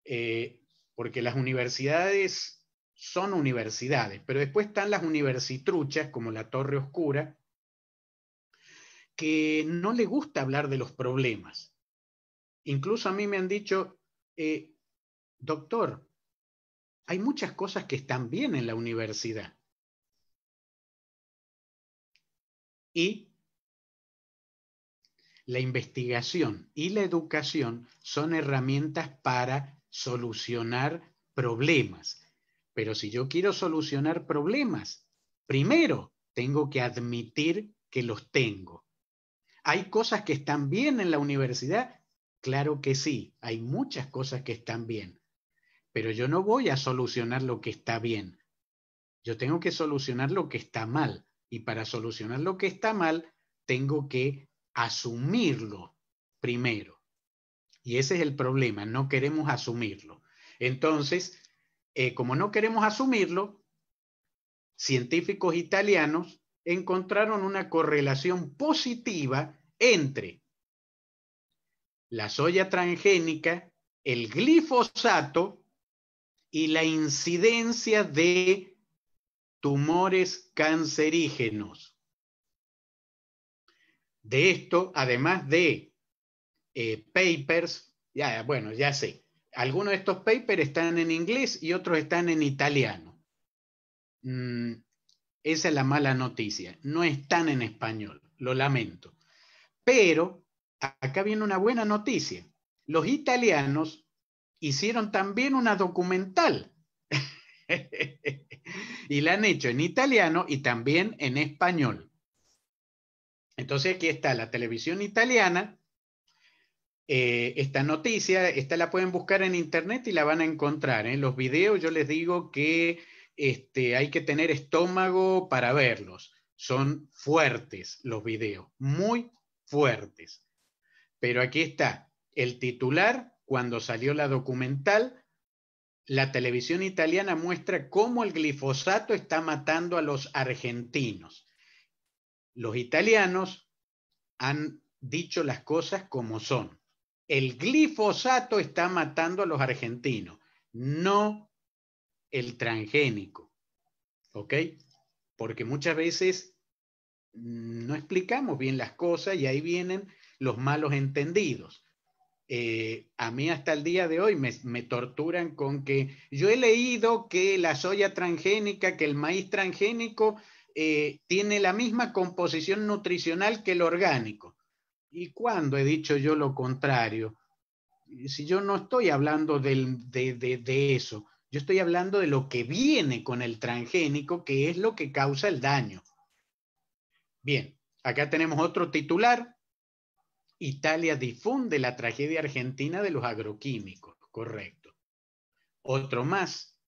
eh, porque las universidades son universidades, pero después están las universitruchas, como la Torre Oscura, que no le gusta hablar de los problemas. Incluso a mí me han dicho, eh, doctor, hay muchas cosas que están bien en la universidad. Y la investigación y la educación son herramientas para solucionar problemas. Pero si yo quiero solucionar problemas, primero tengo que admitir que los tengo. ¿Hay cosas que están bien en la universidad? Claro que sí, hay muchas cosas que están bien. Pero yo no voy a solucionar lo que está bien. Yo tengo que solucionar lo que está mal. Y para solucionar lo que está mal, tengo que asumirlo primero. Y ese es el problema, no queremos asumirlo. Entonces, eh, como no queremos asumirlo, científicos italianos encontraron una correlación positiva entre la soya transgénica, el glifosato y la incidencia de tumores cancerígenos. De esto, además de eh, papers, ya, bueno, ya sé, algunos de estos papers están en inglés y otros están en italiano. Mm, esa es la mala noticia. No están en español, lo lamento. Pero acá viene una buena noticia. Los italianos hicieron también una documental. y la han hecho en italiano y también en español. Entonces aquí está la televisión italiana eh, esta noticia, esta la pueden buscar en internet y la van a encontrar. En ¿eh? los videos yo les digo que este, hay que tener estómago para verlos. Son fuertes los videos, muy fuertes. Pero aquí está el titular cuando salió la documental. La televisión italiana muestra cómo el glifosato está matando a los argentinos. Los italianos han dicho las cosas como son el glifosato está matando a los argentinos, no el transgénico. ¿Ok? Porque muchas veces no explicamos bien las cosas y ahí vienen los malos entendidos. Eh, a mí hasta el día de hoy me, torturan con que yo he leído que la soya transgénica, que el maíz transgénico eh, tiene la misma composición nutricional que el orgánico. ¿Y cuándo he dicho yo lo contrario? Si yo no estoy hablando de, eso, yo estoy hablando de lo que viene con el transgénico, que es lo que causa el daño. Bien, acá tenemos otro titular. Italia difunde la tragedia argentina de los agroquímicos, correcto. Otro más.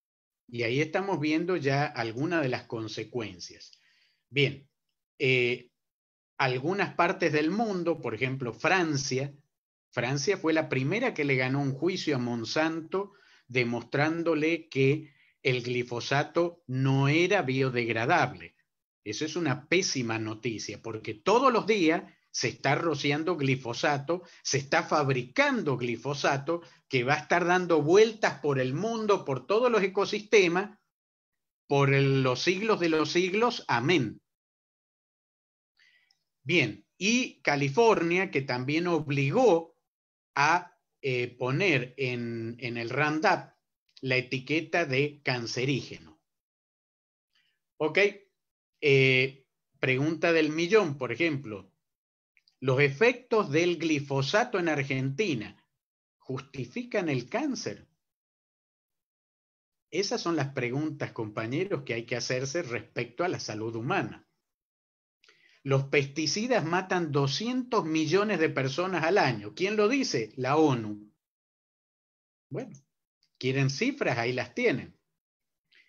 Y ahí estamos viendo ya algunas de las consecuencias. Bien, eh, algunas partes del mundo, por ejemplo Francia, Francia fue la primera que le ganó un juicio a Monsanto demostrándole que el glifosato no era biodegradable. Eso es una pésima noticia, porque todos los días se está rociando glifosato, se está fabricando glifosato que va a estar dando vueltas por el mundo, por todos los ecosistemas, por los siglos de los siglos. Amén. Bien, y California, que también obligó a eh, poner en, el Roundup la etiqueta de cancerígeno. Ok, eh, pregunta del millón, por ejemplo. ¿Los efectos del glifosato en Argentina justifican el cáncer? Esas son las preguntas, compañeros, que hay que hacerse respecto a la salud humana. Los pesticidas matan 200 millones de personas al año. ¿Quién lo dice? La ONU. Bueno, quieren cifras, ahí las tienen.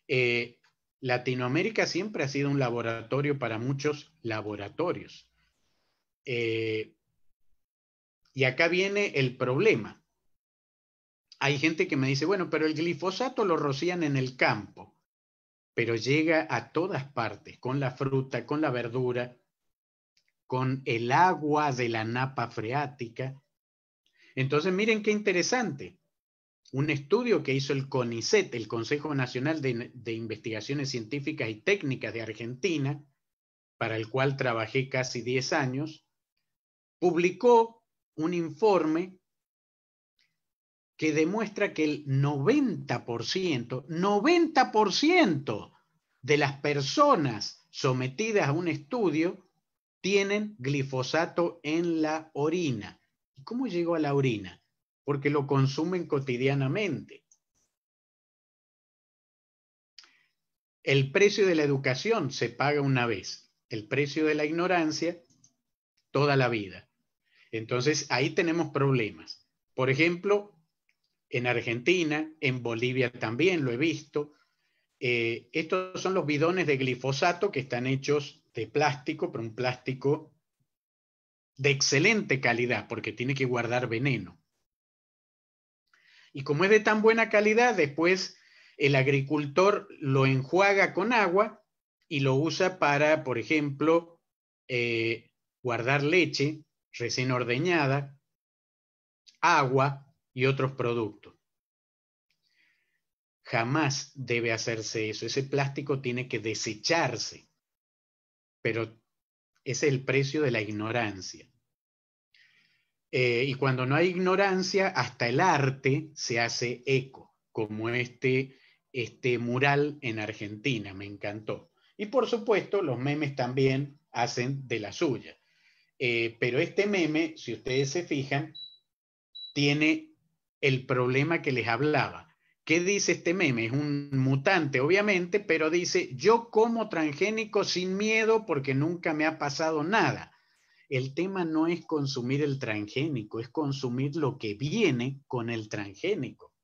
Eh, Latinoamérica siempre ha sido un laboratorio para muchos laboratorios. Eh, y acá viene el problema. Hay gente que me dice, bueno, pero el glifosato lo rocían en el campo, pero llega a todas partes, con la fruta, con la verdura, con el agua de la napa freática. Entonces, miren qué interesante. Un estudio que hizo el CONICET, el Consejo Nacional de, Investigaciones Científicas y Técnicas de Argentina, para el cual trabajé casi 10 años, publicó un informe que demuestra que el 90%, 90% de las personas sometidas a un estudio tienen glifosato en la orina. ¿Y cómo llegó a la orina? Porque lo consumen cotidianamente. El precio de la educación se paga una vez, el precio de la ignorancia toda la vida. Entonces ahí tenemos problemas. Por ejemplo, en Argentina, en Bolivia también lo he visto. Eh, estos son los bidones de glifosato que están hechos de plástico, pero un plástico de excelente calidad, porque tiene que guardar veneno. Y como es de tan buena calidad, después el agricultor lo enjuaga con agua y lo usa para, por ejemplo, eh, guardar leche recién ordeñada, agua y otros productos. Jamás debe hacerse eso. Ese plástico tiene que desecharse pero es el precio de la ignorancia. Eh, y cuando no hay ignorancia, hasta el arte se hace eco, como este, este mural en Argentina, me encantó. Y por supuesto, los memes también hacen de la suya. Eh, pero este meme, si ustedes se fijan, tiene el problema que les hablaba. ¿Qué dice este meme? Es un mutante, obviamente, pero dice, yo como transgénico sin miedo porque nunca me ha pasado nada. El tema no es consumir el transgénico, es consumir lo que viene con el transgénico.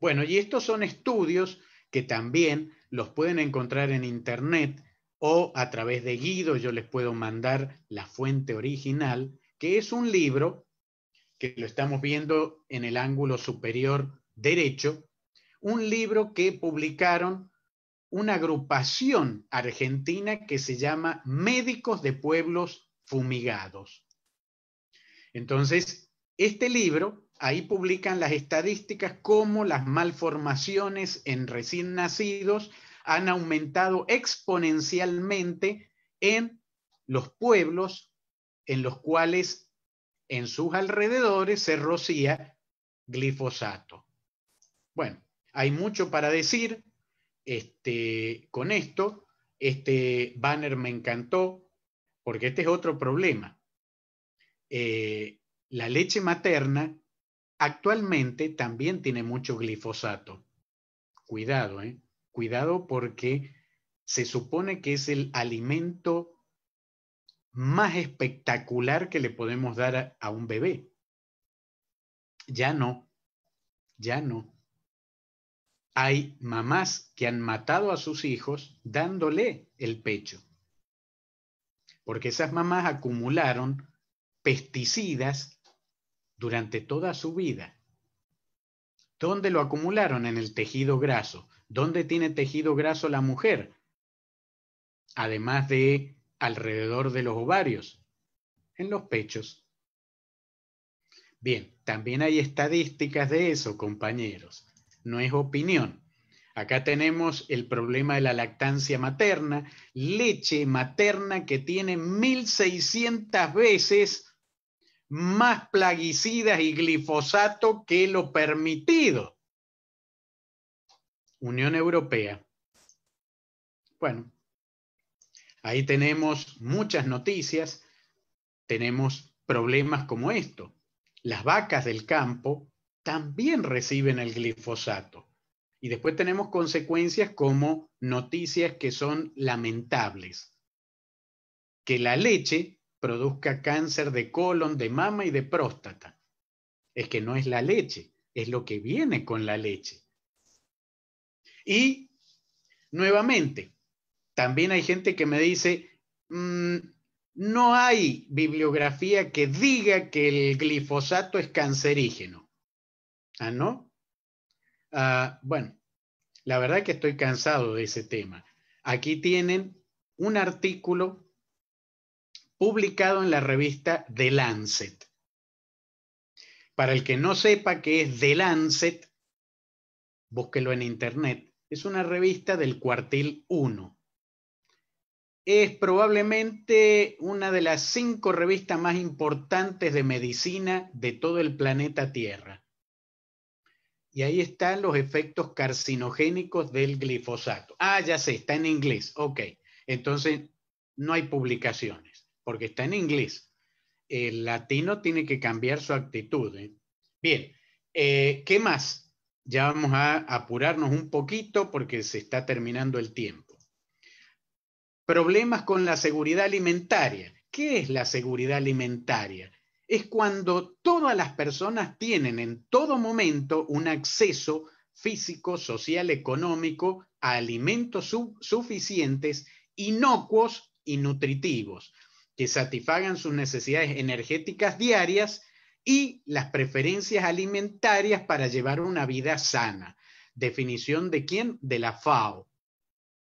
Bueno, y estos son estudios que también los pueden encontrar en Internet o a través de Guido, yo les puedo mandar la fuente original, que es un libro que lo estamos viendo en el ángulo superior Derecho, un libro que publicaron una agrupación argentina que se llama Médicos de Pueblos Fumigados. Entonces, este libro, ahí publican las estadísticas cómo las malformaciones en recién nacidos han aumentado exponencialmente en los pueblos en los cuales en sus alrededores se rocía glifosato. Bueno, hay mucho para decir este, con esto. Este banner me encantó porque este es otro problema. Eh, la leche materna actualmente también tiene mucho glifosato. Cuidado, ¿eh? Cuidado porque se supone que es el alimento más espectacular que le podemos dar a un bebé. Ya no, ya no. Hay mamás que han matado a sus hijos dándole el pecho, porque esas mamás acumularon pesticidas durante toda su vida. ¿Dónde lo acumularon? En el tejido graso. ¿Dónde tiene tejido graso la mujer? Además de alrededor de los ovarios, en los pechos. Bien, también hay estadísticas de eso, compañeros no es opinión. Acá tenemos el problema de la lactancia materna, leche materna que tiene 1.600 veces más plaguicidas y glifosato que lo permitido. Unión Europea. Bueno, ahí tenemos muchas noticias, tenemos problemas como esto. Las vacas del campo también reciben el glifosato. Y después tenemos consecuencias como noticias que son lamentables. Que la leche produzca cáncer de colon, de mama y de próstata. Es que no es la leche, es lo que viene con la leche. Y nuevamente, también hay gente que me dice, mm, no hay bibliografía que diga que el glifosato es cancerígeno. Ah, ¿no? Ah, bueno, la verdad que estoy cansado de ese tema. Aquí tienen un artículo publicado en la revista The Lancet. Para el que no sepa qué es The Lancet, búsquelo en internet. Es una revista del cuartil 1. Es probablemente una de las cinco revistas más importantes de medicina de todo el planeta Tierra. Y ahí están los efectos carcinogénicos del glifosato. Ah, ya sé, está en inglés. Ok, entonces no hay publicaciones porque está en inglés. El latino tiene que cambiar su actitud. ¿eh? Bien, eh, ¿qué más? Ya vamos a apurarnos un poquito porque se está terminando el tiempo. Problemas con la seguridad alimentaria. ¿Qué es la seguridad alimentaria? es cuando todas las personas tienen en todo momento un acceso físico, social, económico a alimentos suficientes, inocuos y nutritivos, que satisfagan sus necesidades energéticas diarias y las preferencias alimentarias para llevar una vida sana. Definición de quién? De la FAO,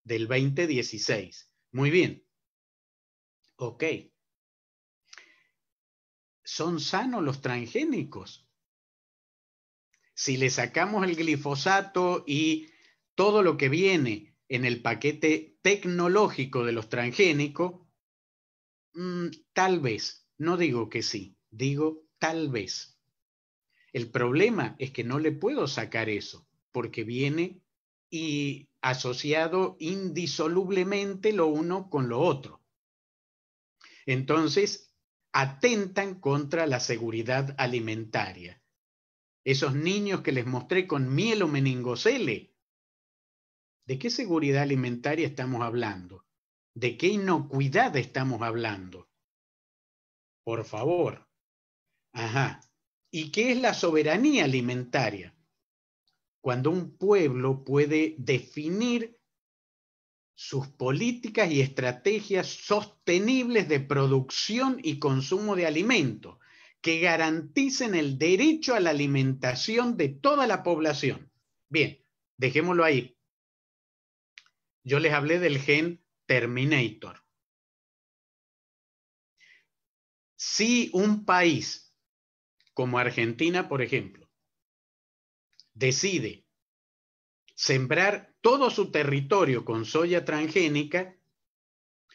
del 2016. Muy bien. Ok son sanos los transgénicos. Si le sacamos el glifosato y todo lo que viene en el paquete tecnológico de los transgénicos, mm, tal vez, no digo que sí, digo tal vez. El problema es que no le puedo sacar eso, porque viene y asociado indisolublemente lo uno con lo otro. Entonces, atentan contra la seguridad alimentaria. Esos niños que les mostré con miel o meningocele. ¿De qué seguridad alimentaria estamos hablando? ¿De qué inocuidad estamos hablando? Por favor. Ajá. ¿Y qué es la soberanía alimentaria? Cuando un pueblo puede definir sus políticas y estrategias sostenibles de producción y consumo de alimentos que garanticen el derecho a la alimentación de toda la población. Bien, dejémoslo ahí. Yo les hablé del gen Terminator. Si un país como Argentina, por ejemplo, decide sembrar todo su territorio con soya transgénica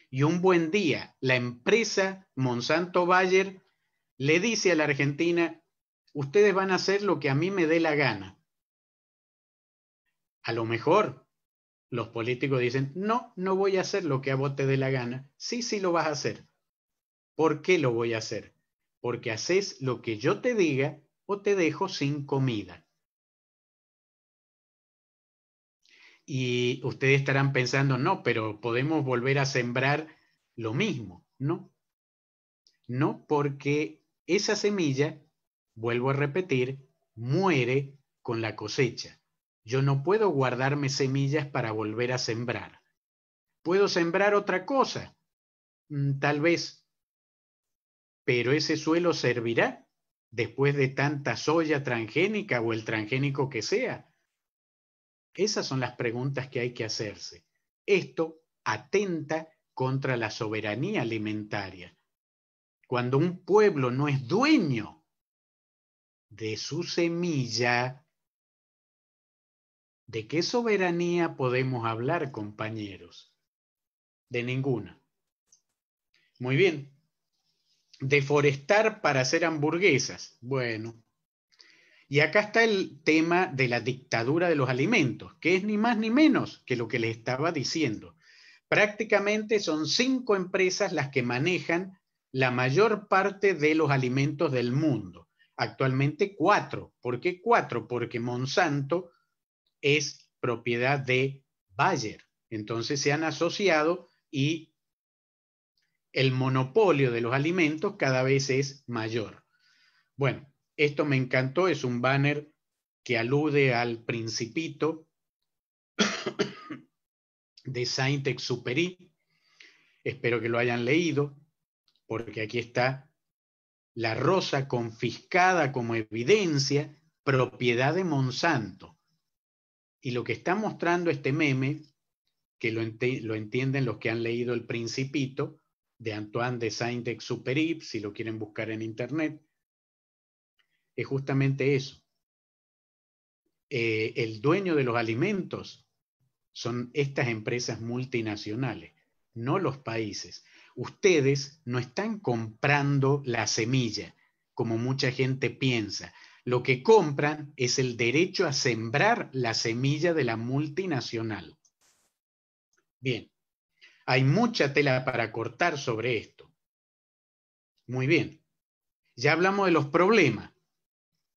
y un buen día la empresa Monsanto Bayer le dice a la Argentina, ustedes van a hacer lo que a mí me dé la gana. A lo mejor los políticos dicen, no, no voy a hacer lo que a vos te dé la gana. Sí, sí lo vas a hacer. ¿Por qué lo voy a hacer? Porque haces lo que yo te diga o te dejo sin comida. Y ustedes estarán pensando, no, pero podemos volver a sembrar lo mismo. No, no porque esa semilla, vuelvo a repetir, muere con la cosecha. Yo no puedo guardarme semillas para volver a sembrar. Puedo sembrar otra cosa, mm, tal vez, pero ese suelo servirá después de tanta soya transgénica o el transgénico que sea esas son las preguntas que hay que hacerse. Esto atenta contra la soberanía alimentaria. Cuando un pueblo no es dueño de su semilla, ¿de qué soberanía podemos hablar, compañeros? De ninguna. Muy bien. Deforestar para hacer hamburguesas. Bueno, y acá está el tema de la dictadura de los alimentos, que es ni más ni menos que lo que les estaba diciendo. Prácticamente son cinco empresas las que manejan la mayor parte de los alimentos del mundo. Actualmente cuatro. ¿Por qué cuatro? Porque Monsanto es propiedad de Bayer. Entonces se han asociado y el monopolio de los alimentos cada vez es mayor. Bueno, esto me encantó, es un banner que alude al principito de Saint-Exupéry. Espero que lo hayan leído, porque aquí está la rosa confiscada como evidencia, propiedad de Monsanto. Y lo que está mostrando este meme, que lo, entienden los que han leído El Principito, de Antoine de Saint-Exupéry, si lo quieren buscar en internet, es justamente eso. Eh, el dueño de los alimentos son estas empresas multinacionales, no los países. Ustedes no están comprando la semilla, como mucha gente piensa. Lo que compran es el derecho a sembrar la semilla de la multinacional. Bien, hay mucha tela para cortar sobre esto. Muy bien, ya hablamos de los problemas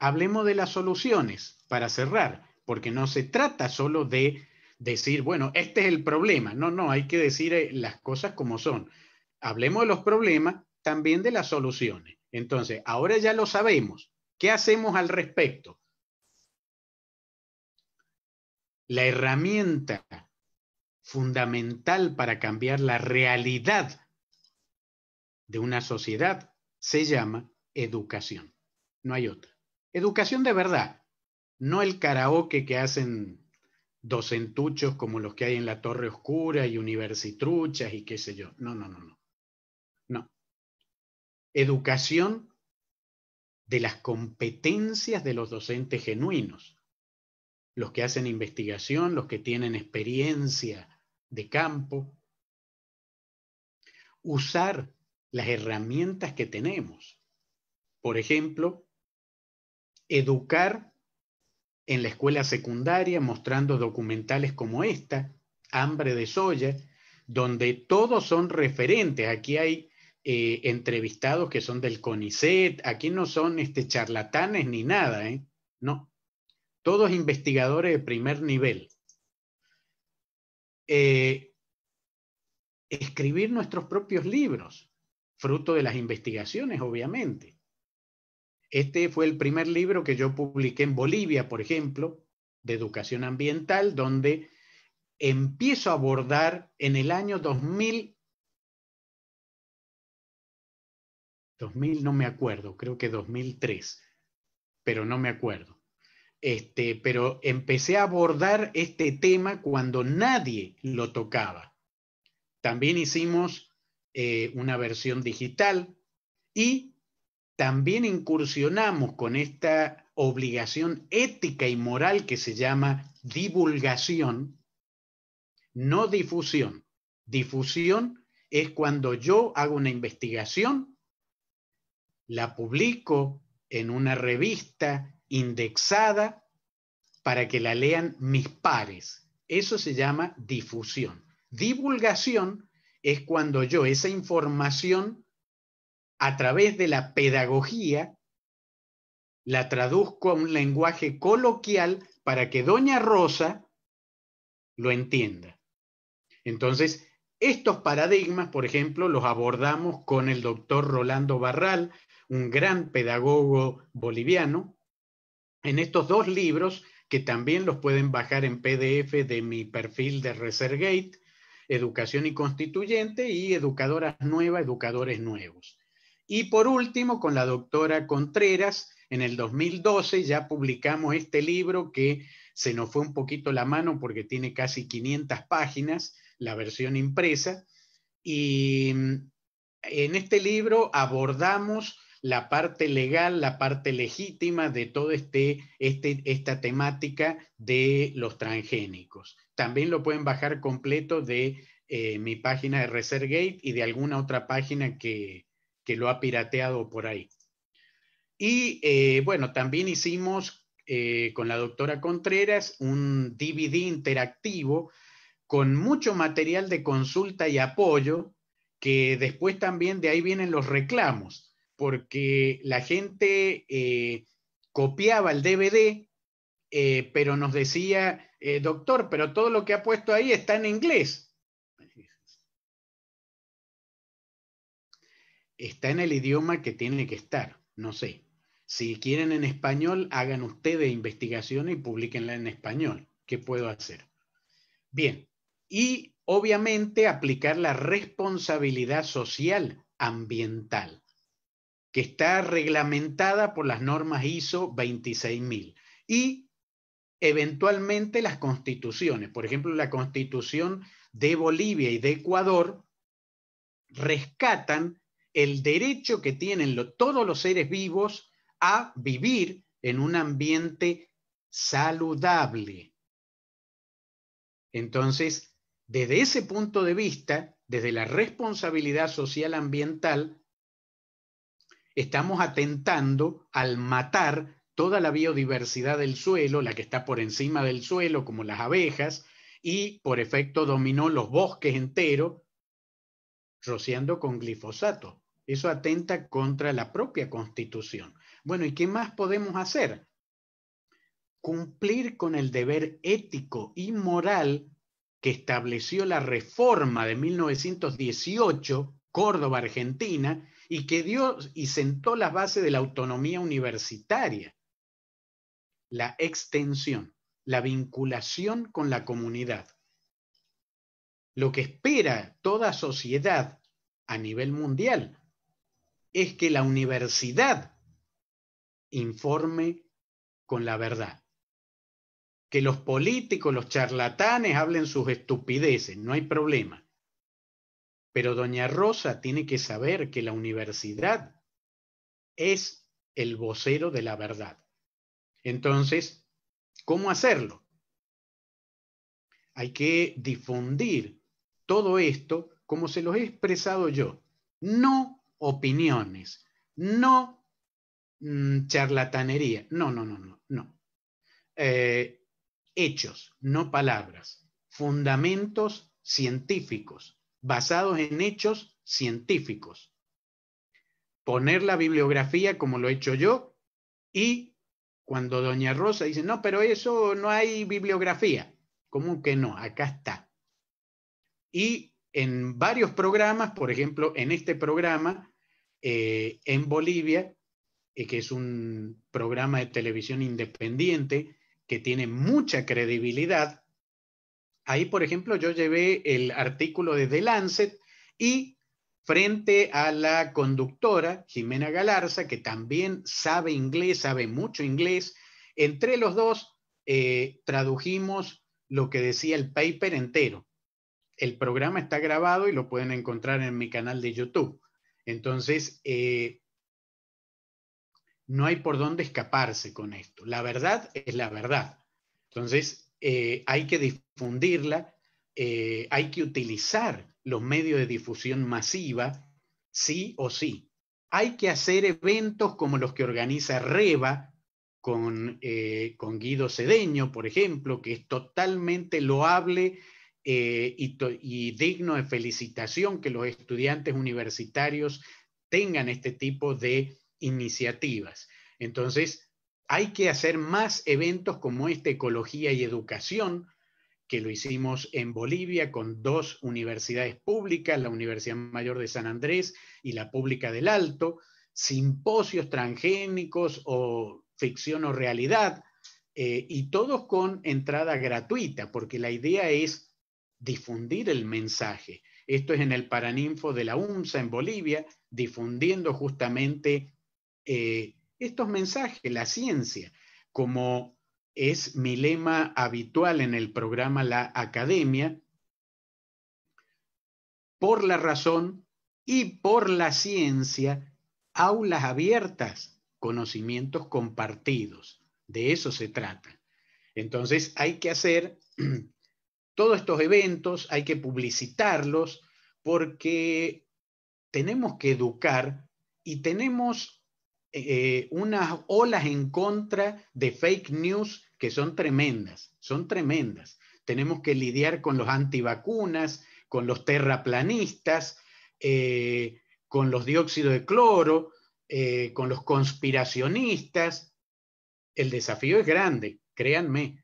hablemos de las soluciones para cerrar, porque no se trata solo de decir, bueno, este es el problema. No, no, hay que decir eh, las cosas como son. Hablemos de los problemas, también de las soluciones. Entonces, ahora ya lo sabemos. ¿Qué hacemos al respecto? La herramienta fundamental para cambiar la realidad de una sociedad se llama educación. No hay otra. Educación de verdad, no el karaoke que hacen docentuchos como los que hay en la Torre Oscura y universitruchas y qué sé yo. No, no, no, no. No. Educación de las competencias de los docentes genuinos, los que hacen investigación, los que tienen experiencia de campo. Usar las herramientas que tenemos. Por ejemplo, educar en la escuela secundaria mostrando documentales como esta, Hambre de Soya, donde todos son referentes. Aquí hay eh, entrevistados que son del CONICET, aquí no son este, charlatanes ni nada, ¿eh? No, todos investigadores de primer nivel. Eh, escribir nuestros propios libros, fruto de las investigaciones, obviamente este fue el primer libro que yo publiqué en Bolivia, por ejemplo, de educación ambiental, donde empiezo a abordar en el año 2000, 2000 no me acuerdo, creo que 2003, pero no me acuerdo. Este, pero empecé a abordar este tema cuando nadie lo tocaba. También hicimos eh, una versión digital y también incursionamos con esta obligación ética y moral que se llama divulgación, no difusión. Difusión es cuando yo hago una investigación, la publico en una revista indexada para que la lean mis pares. Eso se llama difusión. Divulgación es cuando yo esa información a través de la pedagogía, la traduzco a un lenguaje coloquial para que doña Rosa lo entienda. Entonces, estos paradigmas, por ejemplo, los abordamos con el doctor Rolando Barral, un gran pedagogo boliviano, en estos dos libros que también los pueden bajar en PDF de mi perfil de Resergate, Educación y Constituyente y Educadoras Nuevas, Educadores Nuevos. Y por último, con la doctora Contreras, en el 2012 ya publicamos este libro que se nos fue un poquito la mano porque tiene casi 500 páginas, la versión impresa. Y mm, en este libro abordamos la parte legal, la parte legítima de toda este, este, esta temática de los transgénicos. También lo pueden bajar completo de eh, mi página de ReserGate y de alguna otra página que, que lo ha pirateado por ahí. Y eh, bueno, también hicimos eh, con la doctora Contreras un DVD interactivo con mucho material de consulta y apoyo, que después también de ahí vienen los reclamos, porque la gente eh, copiaba el DVD, pero nos decía, doctor, pero todo lo que ha puesto ahí está en inglés. está en el idioma que tiene que estar, no sé. Si quieren en español, hagan ustedes investigaciones y publiquenla en español. ¿Qué puedo hacer? Bien, y obviamente aplicar la responsabilidad social ambiental, que está reglamentada por las normas ISO 26000 y eventualmente las constituciones. Por ejemplo, la constitución de Bolivia y de Ecuador rescatan el derecho que tienen todos los seres vivos a vivir en un ambiente saludable. Entonces, desde ese punto de vista, desde la responsabilidad social ambiental, estamos atentando al matar toda la biodiversidad del suelo, la que está por encima del suelo, como las abejas, y por efecto dominó los bosques enteros, rociando con glifosato. Eso atenta contra la propia constitución. Bueno, ¿y qué más podemos hacer? Cumplir con el deber ético y moral que estableció la reforma de 1918, Córdoba, Argentina, y que dio y sentó las bases de la autonomía universitaria. La extensión, la vinculación con la comunidad. Lo que espera toda sociedad a nivel mundial es que la universidad informe con la verdad. Que los políticos, los charlatanes hablen sus estupideces, no hay problema. Pero doña Rosa tiene que saber que la universidad es el vocero de la verdad. Entonces, ¿cómo hacerlo? Hay que difundir todo esto como se los he expresado yo. No opiniones, no mm, charlatanería, no, no, no, no, eh, hechos, no palabras, fundamentos científicos, basados en hechos científicos. Poner la bibliografía como lo he hecho yo y cuando doña Rosa dice, no, pero eso no hay bibliografía. ¿Cómo que no? Acá está. Y en varios programas, por ejemplo, en este programa, eh, en Bolivia, eh, que es un programa de televisión independiente que tiene mucha credibilidad. Ahí, por ejemplo, yo llevé el artículo de The Lancet y frente a la conductora, Jimena Galarza, que también sabe inglés, sabe mucho inglés, entre los dos eh, tradujimos lo que decía el paper entero. El programa está grabado y lo pueden encontrar en mi canal de YouTube. Entonces, eh, no hay por dónde escaparse con esto. La verdad es la verdad. Entonces, eh, hay que difundirla, eh, hay que utilizar los medios de difusión masiva, sí o sí. Hay que hacer eventos como los que organiza Reba con, con Guido Cedeño, por ejemplo, que es totalmente loable eh, y, digno de felicitación que los estudiantes universitarios tengan este tipo de iniciativas. Entonces, hay que hacer más eventos como este, Ecología y Educación, que lo hicimos en Bolivia con dos universidades públicas, la Universidad Mayor de San Andrés y la Pública del Alto, simposios transgénicos o ficción o realidad, eh, y todos con entrada gratuita, porque la idea es difundir el mensaje. Esto es en el Paraninfo de la UNSA en Bolivia, difundiendo justamente eh, estos mensajes, la ciencia, como es mi lema habitual en el programa La Academia, por la razón y por la ciencia, aulas abiertas, conocimientos compartidos. De eso se trata. Entonces hay que hacer todos estos eventos hay que publicitarlos porque tenemos que educar y tenemos eh, unas olas en contra de fake news que son tremendas, son tremendas. Tenemos que lidiar con los antivacunas, con los terraplanistas, eh, con los dióxido de cloro, eh, con los conspiracionistas. El desafío es grande, créanme,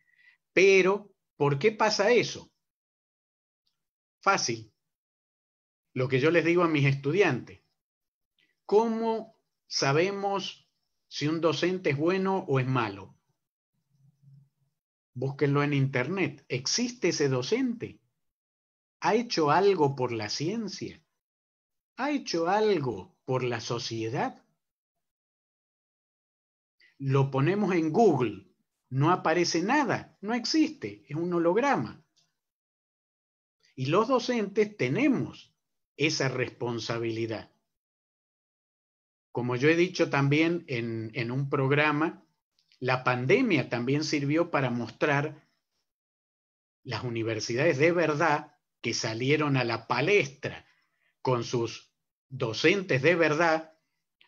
pero ¿Por qué pasa eso? Fácil. Lo que yo les digo a mis estudiantes. ¿Cómo sabemos si un docente es bueno o es malo? Búsquenlo en Internet. ¿Existe ese docente? ¿Ha hecho algo por la ciencia? ¿Ha hecho algo por la sociedad? Lo ponemos en Google no aparece nada, no existe, es un holograma. Y los docentes tenemos esa responsabilidad. Como yo he dicho también en, en un programa, la pandemia también sirvió para mostrar las universidades de verdad que salieron a la palestra con sus docentes de verdad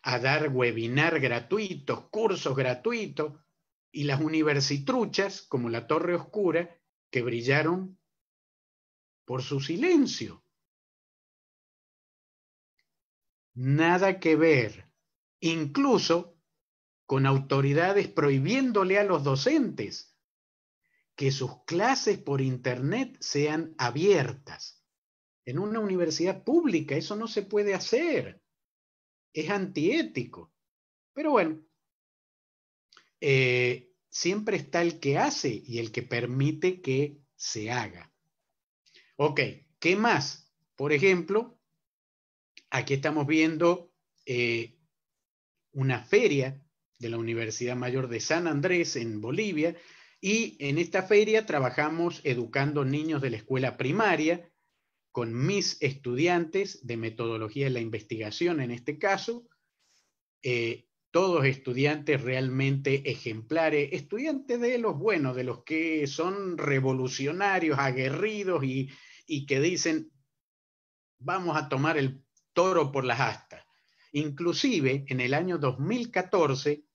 a dar webinar gratuitos, cursos gratuitos, y las universitruchas, como la Torre Oscura, que brillaron por su silencio. Nada que ver, incluso con autoridades prohibiéndole a los docentes que sus clases por Internet sean abiertas. En una universidad pública eso no se puede hacer. Es antiético. Pero bueno, eh, siempre está el que hace y el que permite que se haga. Ok, ¿qué más? Por ejemplo, aquí estamos viendo eh, una feria de la Universidad Mayor de San Andrés en Bolivia y en esta feria trabajamos educando niños de la escuela primaria con mis estudiantes de metodología de la investigación en este caso. Eh, todos estudiantes realmente ejemplares, estudiantes de los buenos, de los que son revolucionarios, aguerridos y, y que dicen, vamos a tomar el toro por las astas. Inclusive en el año 2014,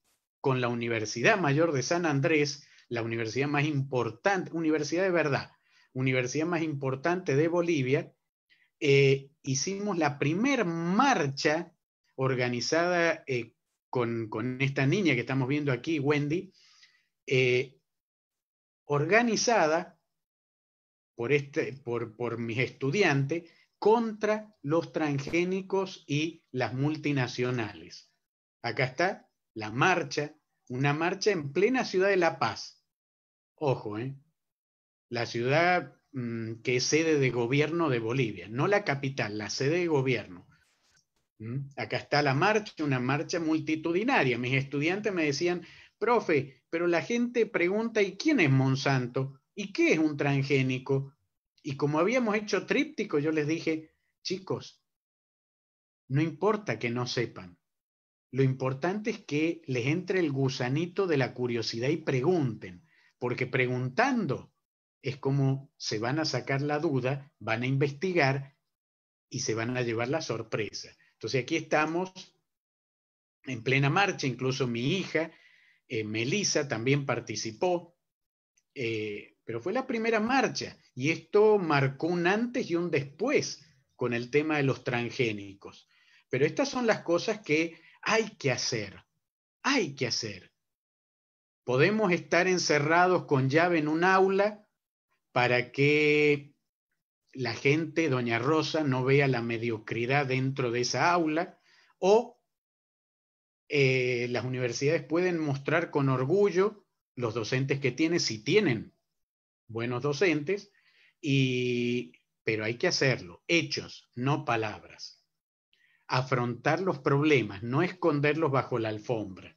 con la Universidad Mayor de San Andrés, la universidad más importante, universidad de verdad, universidad más importante de Bolivia, eh, hicimos la primer marcha organizada eh, con, esta niña que estamos viendo aquí, Wendy, eh, organizada por, este, por, mis estudiantes contra los transgénicos y las multinacionales. Acá está la marcha, una marcha en plena ciudad de La Paz. Ojo, ¿eh? la ciudad mm, que es sede de gobierno de Bolivia, no la capital, la sede de gobierno. Acá está la marcha, una marcha multitudinaria. Mis estudiantes me decían, profe, pero la gente pregunta, ¿y quién es Monsanto? ¿Y qué es un transgénico? Y como habíamos hecho tríptico, yo les dije, chicos, no importa que no sepan. Lo importante es que les entre el gusanito de la curiosidad y pregunten, porque preguntando es como se van a sacar la duda, van a investigar y se van a llevar la sorpresa. Entonces aquí estamos en plena marcha, incluso mi hija, eh, Melisa también participó, eh, pero fue la primera marcha y esto marcó un antes y un después con el tema de los transgénicos. Pero estas son las cosas que hay que hacer, hay que hacer. Podemos estar encerrados con llave en un aula para que la gente, doña Rosa, no vea la mediocridad dentro de esa aula o eh, las universidades pueden mostrar con orgullo los docentes que tienen, si tienen buenos docentes, y, pero hay que hacerlo, hechos, no palabras. Afrontar los problemas, no esconderlos bajo la alfombra.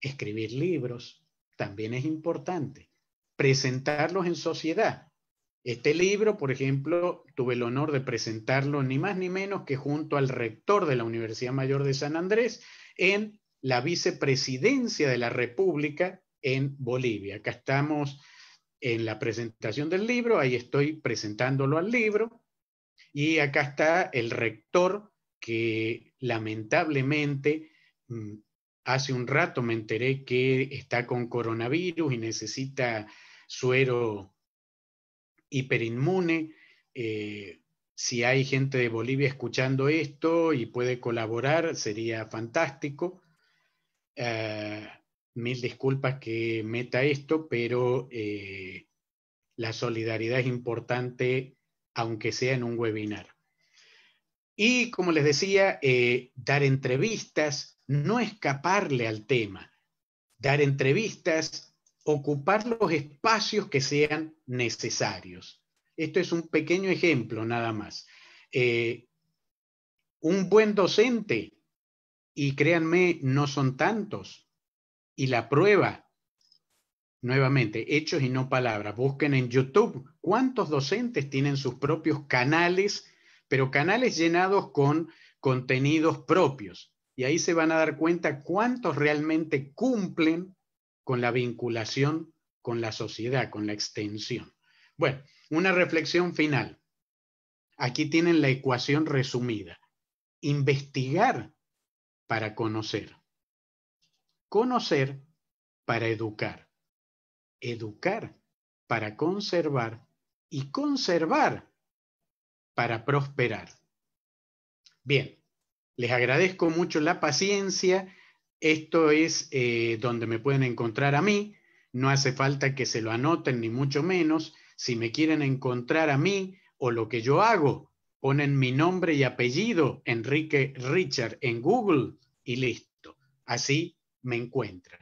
Escribir libros también es importante. Presentarlos en sociedad, este libro, por ejemplo, tuve el honor de presentarlo ni más ni menos que junto al rector de la Universidad Mayor de San Andrés en la vicepresidencia de la República en Bolivia. Acá estamos en la presentación del libro, ahí estoy presentándolo al libro y acá está el rector que lamentablemente mm, hace un rato me enteré que está con coronavirus y necesita suero hiperinmune. Eh, si hay gente de Bolivia escuchando esto y puede colaborar, sería fantástico. Eh, mil disculpas que meta esto, pero eh, la solidaridad es importante, aunque sea en un webinar. Y como les decía, dar entrevistas, no escaparle al tema. Dar entrevistas, ocupar los espacios que sean necesarios. Esto es un pequeño ejemplo nada más. Eh, un buen docente, y créanme, no son tantos, y la prueba, nuevamente, hechos y no palabras, busquen en YouTube cuántos docentes tienen sus propios canales, pero canales llenados con contenidos propios. Y ahí se van a dar cuenta cuántos realmente cumplen con la vinculación con la sociedad, con la extensión. Bueno, una reflexión final. Aquí tienen la ecuación resumida. Investigar para conocer. Conocer para educar. Educar para conservar y conservar para prosperar. Bien, les agradezco mucho la paciencia esto es eh, donde me pueden encontrar a mí. No hace falta que se lo anoten, ni mucho menos. Si me quieren encontrar a mí o lo que yo hago, ponen mi nombre y apellido, Enrique Richard, en Google y listo. Así me encuentran.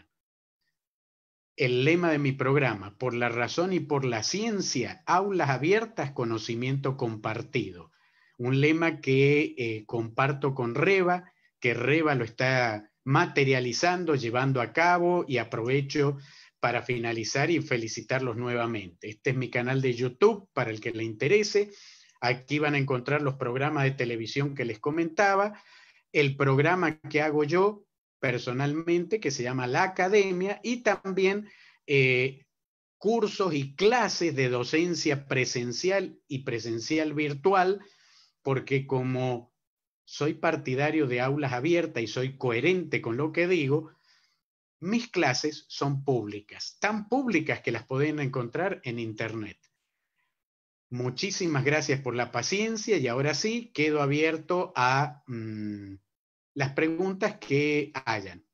El lema de mi programa, por la razón y por la ciencia, aulas abiertas, conocimiento compartido. Un lema que eh, comparto con Reba, que Reba lo está materializando, llevando a cabo y aprovecho para finalizar y felicitarlos nuevamente. Este es mi canal de YouTube para el que le interese. Aquí van a encontrar los programas de televisión que les comentaba, el programa que hago yo personalmente que se llama La Academia y también eh, cursos y clases de docencia presencial y presencial virtual, porque como soy partidario de aulas abiertas y soy coherente con lo que digo, mis clases son públicas, tan públicas que las pueden encontrar en Internet. Muchísimas gracias por la paciencia y ahora sí quedo abierto a mm, las preguntas que hayan.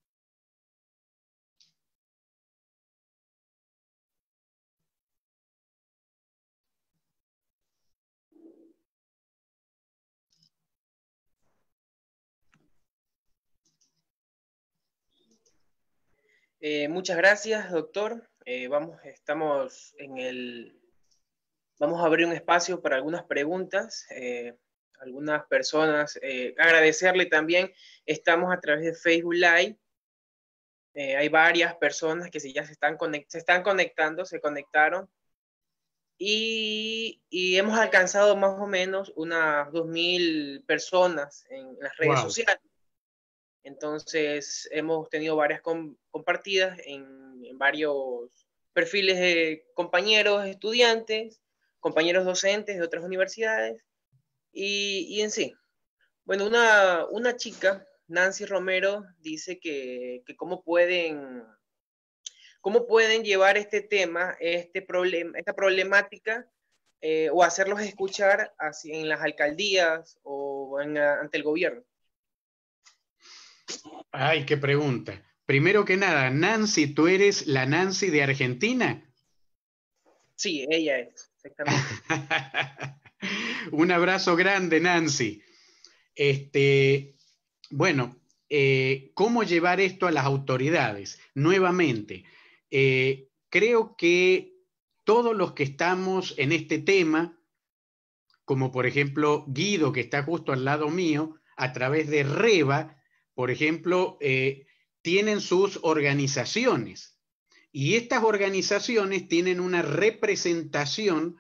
Eh, muchas gracias, doctor. Eh, vamos, estamos en el. Vamos a abrir un espacio para algunas preguntas. Eh, algunas personas. agradecerle también. Estamos a través de Facebook Live. hay varias personas que ya se están, se están conectando, se conectaron. Y, hemos alcanzado más o menos unas 2.000 personas en las redes sociales. Entonces hemos tenido varias compartidas en, varios perfiles de compañeros, estudiantes, compañeros docentes de otras universidades y, en sí. Bueno, una, chica, Nancy Romero, dice que, cómo pueden cómo pueden llevar este tema, este esta problemática, eh, o hacerlos escuchar así en las alcaldías o ante el gobierno. Ay, qué pregunta. Primero que nada, Nancy, ¿tú eres la Nancy de Argentina? Sí, ella es, Un abrazo grande, Nancy. Este, bueno, eh, ¿cómo llevar esto a las autoridades? Nuevamente, eh, creo que todos los que estamos en este tema, como por ejemplo Guido, que está justo al lado mío, a través de Reba, por ejemplo, eh, tienen sus organizaciones y estas organizaciones tienen una representación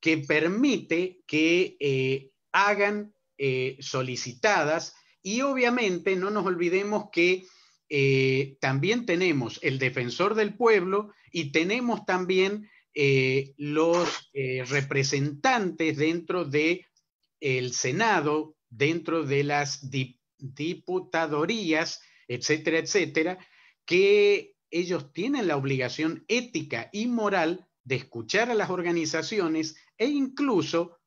que permite que eh, hagan eh, solicitadas y obviamente no nos olvidemos que también tenemos el defensor del pueblo y tenemos también los representantes dentro del el Senado, dentro de las dip diputadorías, etcétera, etcétera, que ellos tienen la obligación ética y moral de escuchar a las organizaciones e incluso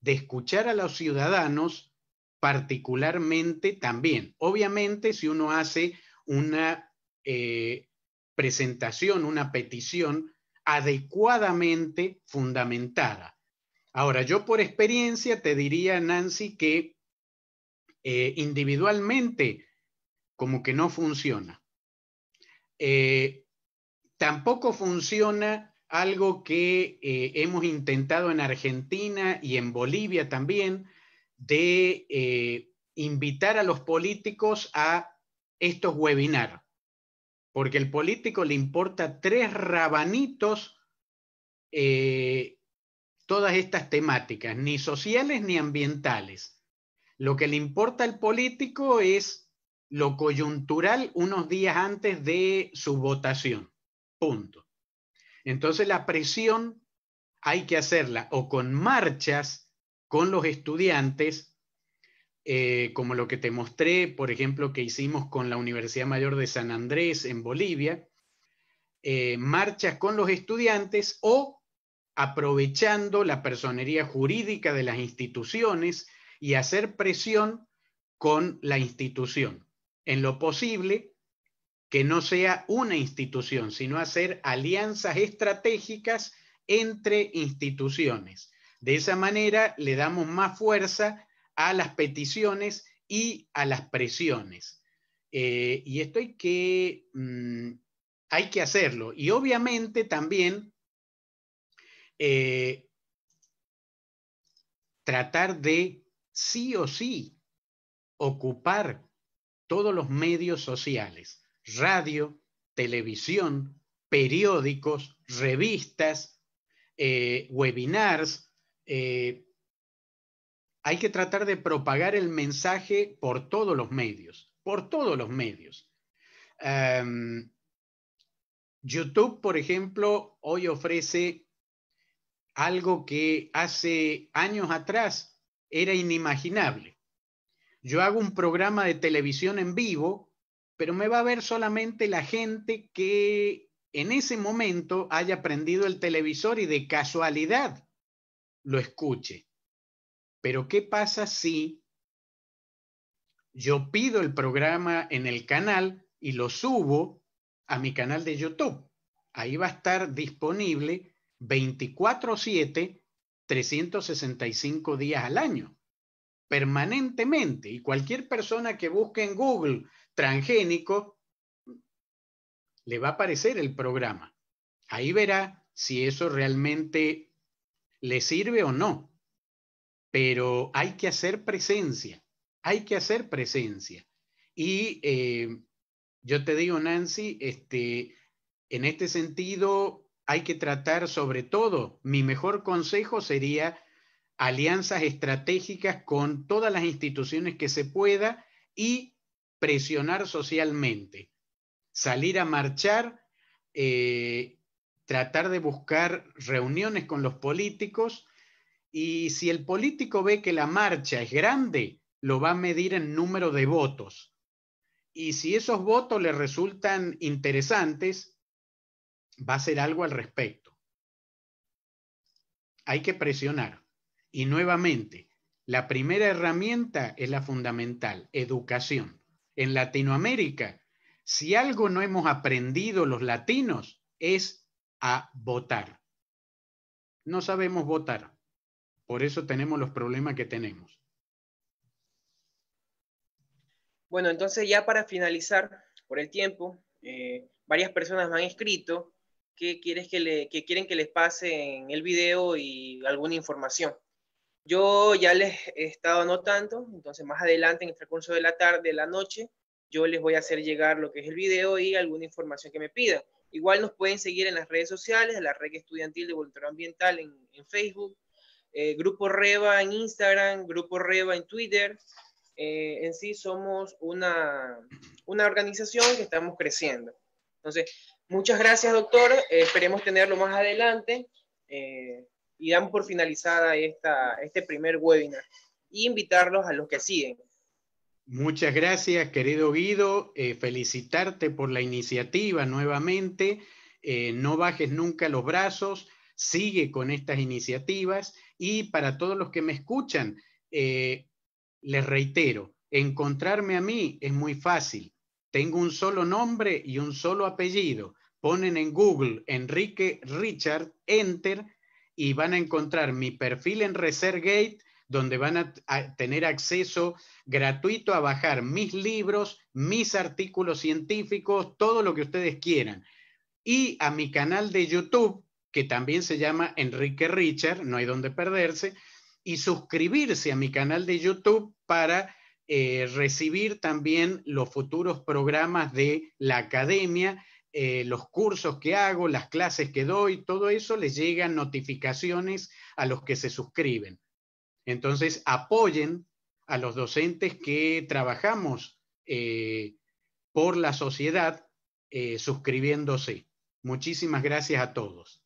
de escuchar a los ciudadanos particularmente también. Obviamente, si uno hace una eh, presentación, una petición adecuadamente fundamentada. Ahora, yo por experiencia te diría, Nancy, que eh, individualmente como que no funciona. Eh, tampoco funciona algo que eh, hemos intentado en Argentina y en Bolivia también, de invitar a los políticos a estos webinars, porque al político le importa tres rabanitos todas estas temáticas, ni sociales ni ambientales. Lo que le importa al político es lo coyuntural unos días antes de su votación. Punto. Entonces la presión hay que hacerla o con marchas con los estudiantes, eh, como lo que te mostré, por ejemplo, que hicimos con la Universidad Mayor de San Andrés en Bolivia, eh, marchas con los estudiantes o aprovechando la personería jurídica de las instituciones, y hacer presión con la institución. En lo posible, que no sea una institución, sino hacer alianzas estratégicas entre instituciones. De esa manera le damos más fuerza a las peticiones y a las presiones. Eh, y esto hay que, mm, hay que hacerlo. Y obviamente también eh, tratar de sí o sí ocupar todos los medios sociales, radio, televisión, periódicos, revistas, eh, webinars. Eh, hay que tratar de propagar el mensaje por todos los medios, por todos los medios. YouTube, por ejemplo, hoy ofrece algo que hace años atrás era inimaginable. Yo hago un programa de televisión en vivo, pero me va a ver solamente la gente que en ese momento haya prendido el televisor y de casualidad lo escuche. Pero ¿qué pasa si yo pido el programa en el canal y lo subo a mi canal de YouTube? Ahí va a estar disponible 24/7 365 días al año, permanentemente. Y cualquier persona que busque en Google transgénico, le va a aparecer el programa. Ahí verá si eso realmente le sirve o no. Pero hay que hacer presencia, hay que hacer presencia. Y eh, yo te digo, Nancy, este, en este sentido, hay que tratar sobre todo, mi mejor consejo sería alianzas estratégicas con todas las instituciones que se pueda y presionar socialmente, salir a marchar, eh, tratar de buscar reuniones con los políticos y si el político ve que la marcha es grande, lo va a medir en número de votos. Y si esos votos le resultan interesantes, va a ser algo al respecto. Hay que presionar. Y nuevamente, la primera herramienta es la fundamental, educación. En Latinoamérica, si algo no hemos aprendido los latinos es a votar. No sabemos votar. Por eso tenemos los problemas que tenemos. Bueno, entonces ya para finalizar por el tiempo, eh, varias personas me han escrito qué quieres que, le, quieren que les pase en el video y alguna información. Yo ya les he estado anotando, entonces más adelante en el transcurso de la tarde, de la noche, yo les voy a hacer llegar lo que es el video y alguna información que me pidan. Igual nos pueden seguir en las redes sociales, en la red estudiantil de voluntariado ambiental en, Facebook, eh, Grupo Reba en Instagram, Grupo Reba en Twitter. Eh, en sí somos una, una organización que estamos creciendo. Entonces, Muchas gracias, doctor. esperemos tenerlo más adelante. Eh, y damos por finalizada esta, este primer webinar y invitarlos a los que siguen. Muchas gracias, querido Guido. Eh, felicitarte por la iniciativa nuevamente. Eh, no bajes nunca los brazos, sigue con estas iniciativas y para todos los que me escuchan, les reitero, encontrarme a mí es muy fácil. Tengo un solo nombre y un solo apellido ponen en Google Enrique Richard, enter, y van a encontrar mi perfil en ReserGate, donde van a, tener acceso gratuito a bajar mis libros, mis artículos científicos, todo lo que ustedes quieran. Y a mi canal de YouTube, que también se llama Enrique Richard, no hay donde perderse, y suscribirse a mi canal de YouTube para eh, recibir también los futuros programas de la academia eh, los cursos que hago, las clases que doy, todo eso les llegan notificaciones a los que se suscriben. Entonces, apoyen a los docentes que trabajamos eh, por la sociedad eh, suscribiéndose. Muchísimas gracias a todos.